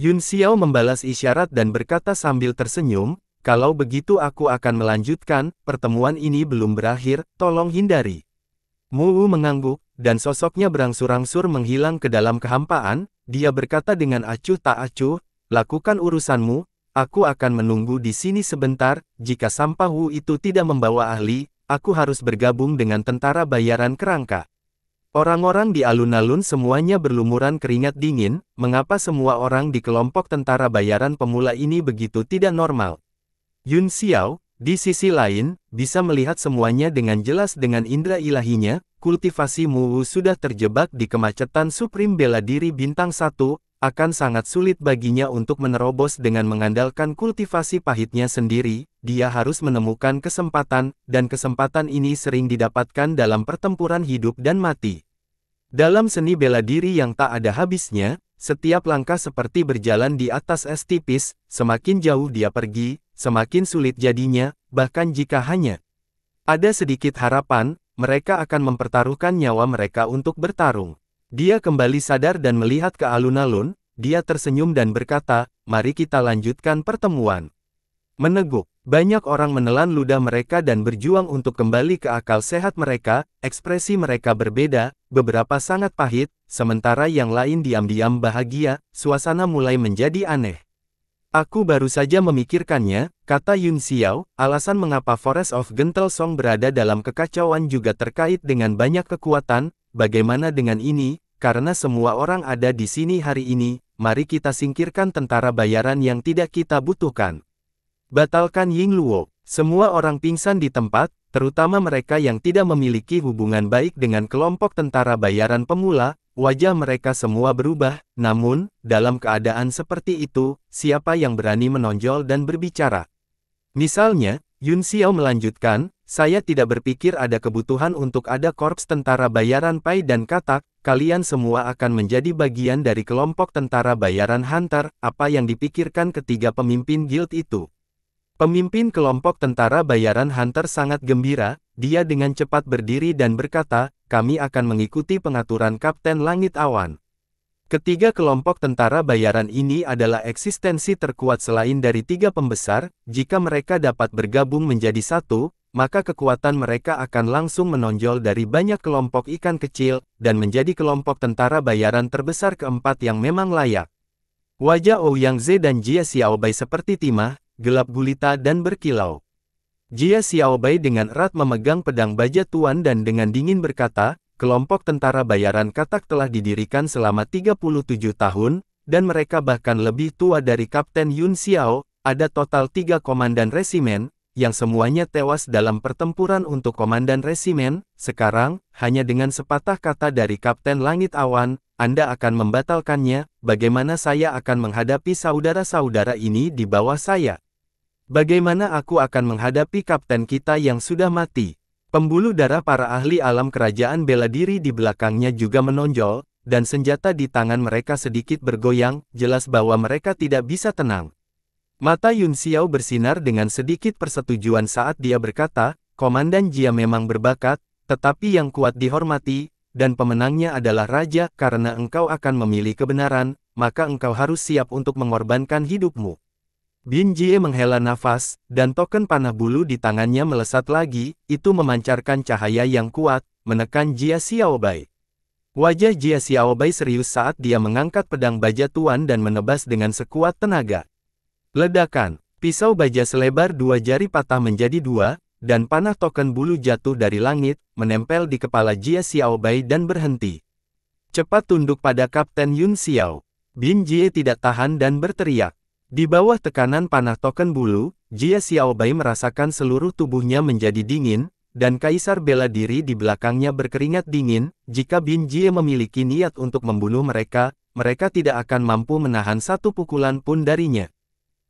Speaker 1: Yun Xiao membalas isyarat dan berkata sambil tersenyum, kalau begitu aku akan melanjutkan, pertemuan ini belum berakhir, tolong hindari. Muu mengangguk, dan sosoknya berangsur-angsur menghilang ke dalam kehampaan, dia berkata dengan acuh tak acuh, lakukan urusanmu, aku akan menunggu di sini sebentar, jika sampah Wu itu tidak membawa ahli, aku harus bergabung dengan tentara bayaran kerangka. Orang-orang di alun-alun semuanya berlumuran keringat dingin, mengapa semua orang di kelompok tentara bayaran pemula ini begitu tidak normal? Yun Xiao, di sisi lain, bisa melihat semuanya dengan jelas dengan indera ilahinya, kultivasi Wu sudah terjebak di kemacetan Supreme Bela Diri Bintang 1, akan sangat sulit baginya untuk menerobos dengan mengandalkan kultivasi pahitnya sendiri, dia harus menemukan kesempatan, dan kesempatan ini sering didapatkan dalam pertempuran hidup dan mati. Dalam seni bela diri yang tak ada habisnya, setiap langkah seperti berjalan di atas es tipis, semakin jauh dia pergi, semakin sulit jadinya, bahkan jika hanya ada sedikit harapan, mereka akan mempertaruhkan nyawa mereka untuk bertarung. Dia kembali sadar dan melihat ke alun-alun, dia tersenyum dan berkata, mari kita lanjutkan pertemuan. Meneguk, banyak orang menelan ludah mereka dan berjuang untuk kembali ke akal sehat mereka, ekspresi mereka berbeda, beberapa sangat pahit, sementara yang lain diam-diam bahagia, suasana mulai menjadi aneh. Aku baru saja memikirkannya, kata Yun Xiao, alasan mengapa Forest of Gentle Song berada dalam kekacauan juga terkait dengan banyak kekuatan, bagaimana dengan ini, karena semua orang ada di sini hari ini, mari kita singkirkan tentara bayaran yang tidak kita butuhkan. Batalkan Ying Luo, semua orang pingsan di tempat, terutama mereka yang tidak memiliki hubungan baik dengan kelompok tentara bayaran pemula, Wajah mereka semua berubah, namun, dalam keadaan seperti itu, siapa yang berani menonjol dan berbicara? Misalnya, Yun Xiao melanjutkan, saya tidak berpikir ada kebutuhan untuk ada korps tentara bayaran Pai dan Katak, kalian semua akan menjadi bagian dari kelompok tentara bayaran Hunter, apa yang dipikirkan ketiga pemimpin guild itu. Pemimpin kelompok tentara bayaran Hunter sangat gembira, dia dengan cepat berdiri dan berkata, kami akan mengikuti pengaturan Kapten Langit Awan. Ketiga kelompok tentara bayaran ini adalah eksistensi terkuat selain dari tiga pembesar, jika mereka dapat bergabung menjadi satu, maka kekuatan mereka akan langsung menonjol dari banyak kelompok ikan kecil, dan menjadi kelompok tentara bayaran terbesar keempat yang memang layak. Wajah Ouyang Ze dan Jia Xiaobai seperti timah, gelap gulita dan berkilau. Jia Xiaobai dengan erat memegang pedang baja tuan dan dengan dingin berkata, kelompok tentara bayaran katak telah didirikan selama 37 tahun, dan mereka bahkan lebih tua dari Kapten Yun Xiao, ada total tiga komandan resimen, yang semuanya tewas dalam pertempuran untuk komandan resimen, sekarang, hanya dengan sepatah kata dari Kapten Langit Awan, Anda akan membatalkannya, bagaimana saya akan menghadapi saudara-saudara ini di bawah saya. Bagaimana aku akan menghadapi kapten kita yang sudah mati? Pembuluh darah para ahli alam kerajaan bela diri di belakangnya juga menonjol, dan senjata di tangan mereka sedikit bergoyang, jelas bahwa mereka tidak bisa tenang. Mata Yun Xiao bersinar dengan sedikit persetujuan saat dia berkata, Komandan Jia memang berbakat, tetapi yang kuat dihormati, dan pemenangnya adalah raja karena engkau akan memilih kebenaran, maka engkau harus siap untuk mengorbankan hidupmu. Bin Jie menghela nafas, dan token panah bulu di tangannya melesat lagi, itu memancarkan cahaya yang kuat, menekan Jia Xiaobai. Wajah Jia Xiaobai serius saat dia mengangkat pedang baja tuan dan menebas dengan sekuat tenaga. Ledakan, pisau baja selebar dua jari patah menjadi dua, dan panah token bulu jatuh dari langit, menempel di kepala Jia Xiaobai dan berhenti. Cepat tunduk pada Kapten Yun Xiao. Bin Jie tidak tahan dan berteriak. Di bawah tekanan panah token bulu, Jia Xiaobai merasakan seluruh tubuhnya menjadi dingin, dan kaisar bela diri di belakangnya berkeringat dingin, jika Bin Jie memiliki niat untuk membunuh mereka, mereka tidak akan mampu menahan satu pukulan pun darinya.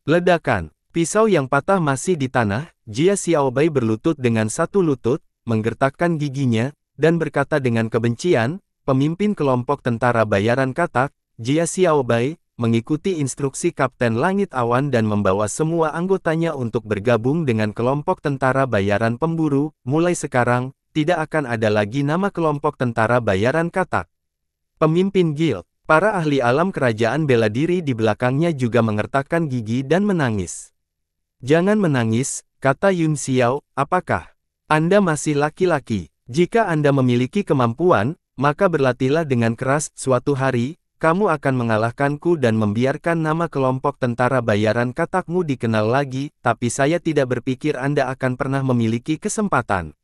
Speaker 1: Ledakan, pisau yang patah masih di tanah, Jia Xiaobai berlutut dengan satu lutut, menggertakkan giginya, dan berkata dengan kebencian, pemimpin kelompok tentara bayaran katak, Jia Xiaobai, mengikuti instruksi Kapten Langit Awan dan membawa semua anggotanya untuk bergabung dengan kelompok tentara bayaran pemburu, mulai sekarang, tidak akan ada lagi nama kelompok tentara bayaran katak. Pemimpin guild, para ahli alam kerajaan bela diri di belakangnya juga mengertakkan gigi dan menangis. Jangan menangis, kata Yun Xiao, apakah Anda masih laki-laki? Jika Anda memiliki kemampuan, maka berlatihlah dengan keras, suatu hari, kamu akan mengalahkanku dan membiarkan nama kelompok tentara bayaran katakmu dikenal lagi, tapi saya tidak berpikir Anda akan pernah memiliki kesempatan.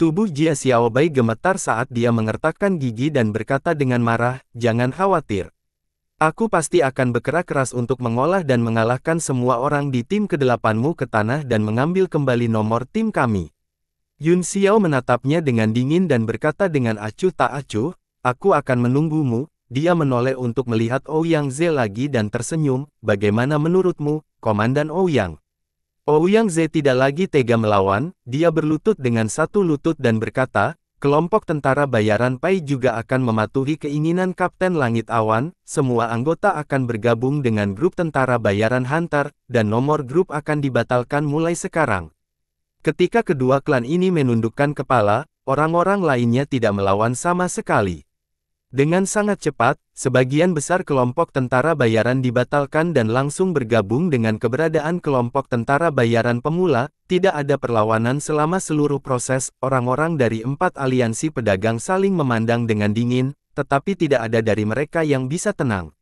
Speaker 1: Tubuh Jia Xiaobai gemetar saat dia mengertakkan gigi dan berkata dengan marah, jangan khawatir. Aku pasti akan bekerja keras untuk mengolah dan mengalahkan semua orang di tim kedelapanmu ke tanah dan mengambil kembali nomor tim kami. Yun Xiao menatapnya dengan dingin dan berkata dengan acuh tak acuh, aku akan menunggumu, dia menoleh untuk melihat Ouyang Ze lagi dan tersenyum, bagaimana menurutmu, Komandan Ouyang? Ouyang Ze tidak lagi tega melawan, dia berlutut dengan satu lutut dan berkata, kelompok tentara bayaran Pai juga akan mematuhi keinginan Kapten Langit Awan, semua anggota akan bergabung dengan grup tentara bayaran Hunter, dan nomor grup akan dibatalkan mulai sekarang. Ketika kedua klan ini menundukkan kepala, orang-orang lainnya tidak melawan sama sekali. Dengan sangat cepat, sebagian besar kelompok tentara bayaran dibatalkan dan langsung bergabung dengan keberadaan kelompok tentara bayaran pemula, tidak ada perlawanan selama seluruh proses, orang-orang dari empat aliansi pedagang saling memandang dengan dingin, tetapi tidak ada dari mereka yang bisa tenang.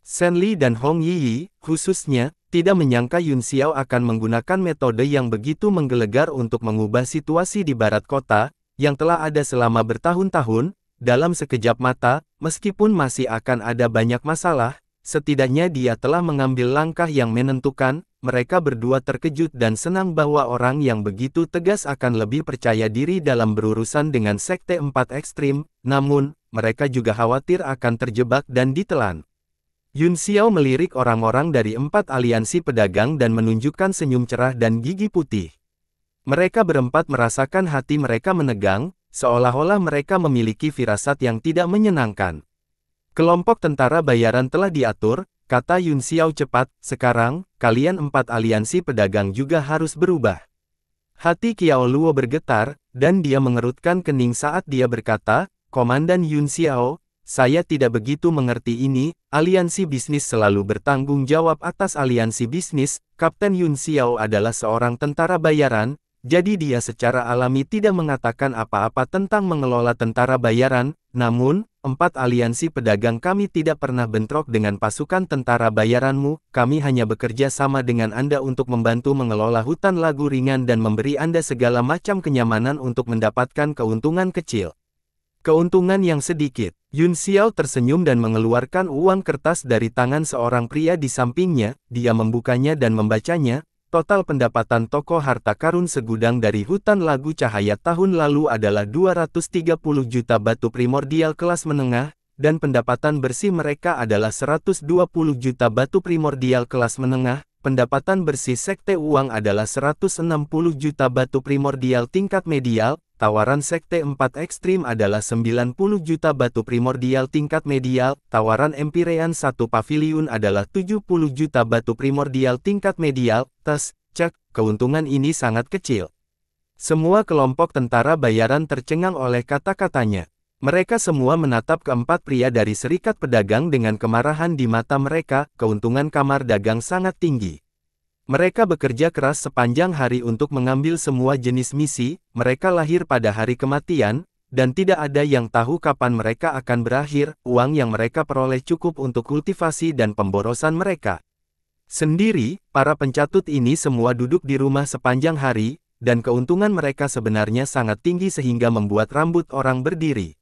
Speaker 1: Shen Li dan Hong Yi, khususnya, tidak menyangka Yun Xiao akan menggunakan metode yang begitu menggelegar untuk mengubah situasi di barat kota, yang telah ada selama bertahun-tahun, dalam sekejap mata, meskipun masih akan ada banyak masalah, setidaknya dia telah mengambil langkah yang menentukan, mereka berdua terkejut dan senang bahwa orang yang begitu tegas akan lebih percaya diri dalam berurusan dengan sekte empat ekstrim, namun, mereka juga khawatir akan terjebak dan ditelan. Yun Xiao melirik orang-orang dari empat aliansi pedagang dan menunjukkan senyum cerah dan gigi putih. Mereka berempat merasakan hati mereka menegang, seolah-olah mereka memiliki firasat yang tidak menyenangkan. Kelompok tentara bayaran telah diatur, kata Yun Xiao cepat, sekarang, kalian empat aliansi pedagang juga harus berubah. Hati Kiao Luo bergetar, dan dia mengerutkan kening saat dia berkata, Komandan Yun Xiao, saya tidak begitu mengerti ini, aliansi bisnis selalu bertanggung jawab atas aliansi bisnis, Kapten Yun Xiao adalah seorang tentara bayaran, jadi dia secara alami tidak mengatakan apa-apa tentang mengelola tentara bayaran, namun, empat aliansi pedagang kami tidak pernah bentrok dengan pasukan tentara bayaranmu, kami hanya bekerja sama dengan Anda untuk membantu mengelola hutan lagu ringan dan memberi Anda segala macam kenyamanan untuk mendapatkan keuntungan kecil. Keuntungan yang sedikit, Yun Xiao tersenyum dan mengeluarkan uang kertas dari tangan seorang pria di sampingnya, dia membukanya dan membacanya, Total pendapatan toko harta karun segudang dari hutan lagu cahaya tahun lalu adalah 230 juta batu primordial kelas menengah, dan pendapatan bersih mereka adalah 120 juta batu primordial kelas menengah, pendapatan bersih sekte uang adalah 160 juta batu primordial tingkat medial, Tawaran Sekte 4 Ekstrim adalah 90 juta batu primordial tingkat medial, tawaran Empirean 1 Pavilion adalah 70 juta batu primordial tingkat medial, tes, cek, keuntungan ini sangat kecil. Semua kelompok tentara bayaran tercengang oleh kata-katanya. Mereka semua menatap keempat pria dari serikat pedagang dengan kemarahan di mata mereka, keuntungan kamar dagang sangat tinggi. Mereka bekerja keras sepanjang hari untuk mengambil semua jenis misi, mereka lahir pada hari kematian, dan tidak ada yang tahu kapan mereka akan berakhir, uang yang mereka peroleh cukup untuk kultivasi dan pemborosan mereka. Sendiri, para pencatut ini semua duduk di rumah sepanjang hari, dan keuntungan mereka sebenarnya sangat tinggi sehingga membuat rambut orang berdiri.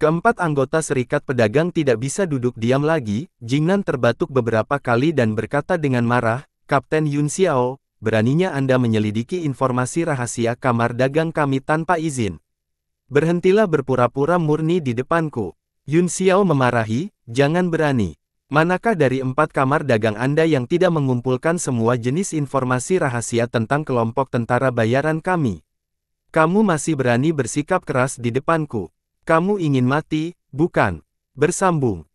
Speaker 1: Keempat anggota serikat pedagang tidak bisa duduk diam lagi, Jingnan terbatuk beberapa kali dan berkata dengan marah, Kapten Yun Xiao, beraninya Anda menyelidiki informasi rahasia kamar dagang kami tanpa izin. Berhentilah berpura-pura murni di depanku. Yun Xiao memarahi, jangan berani. Manakah dari empat kamar dagang Anda yang tidak mengumpulkan semua jenis informasi rahasia tentang kelompok tentara bayaran kami? Kamu masih berani bersikap keras di depanku. Kamu ingin mati, bukan? Bersambung.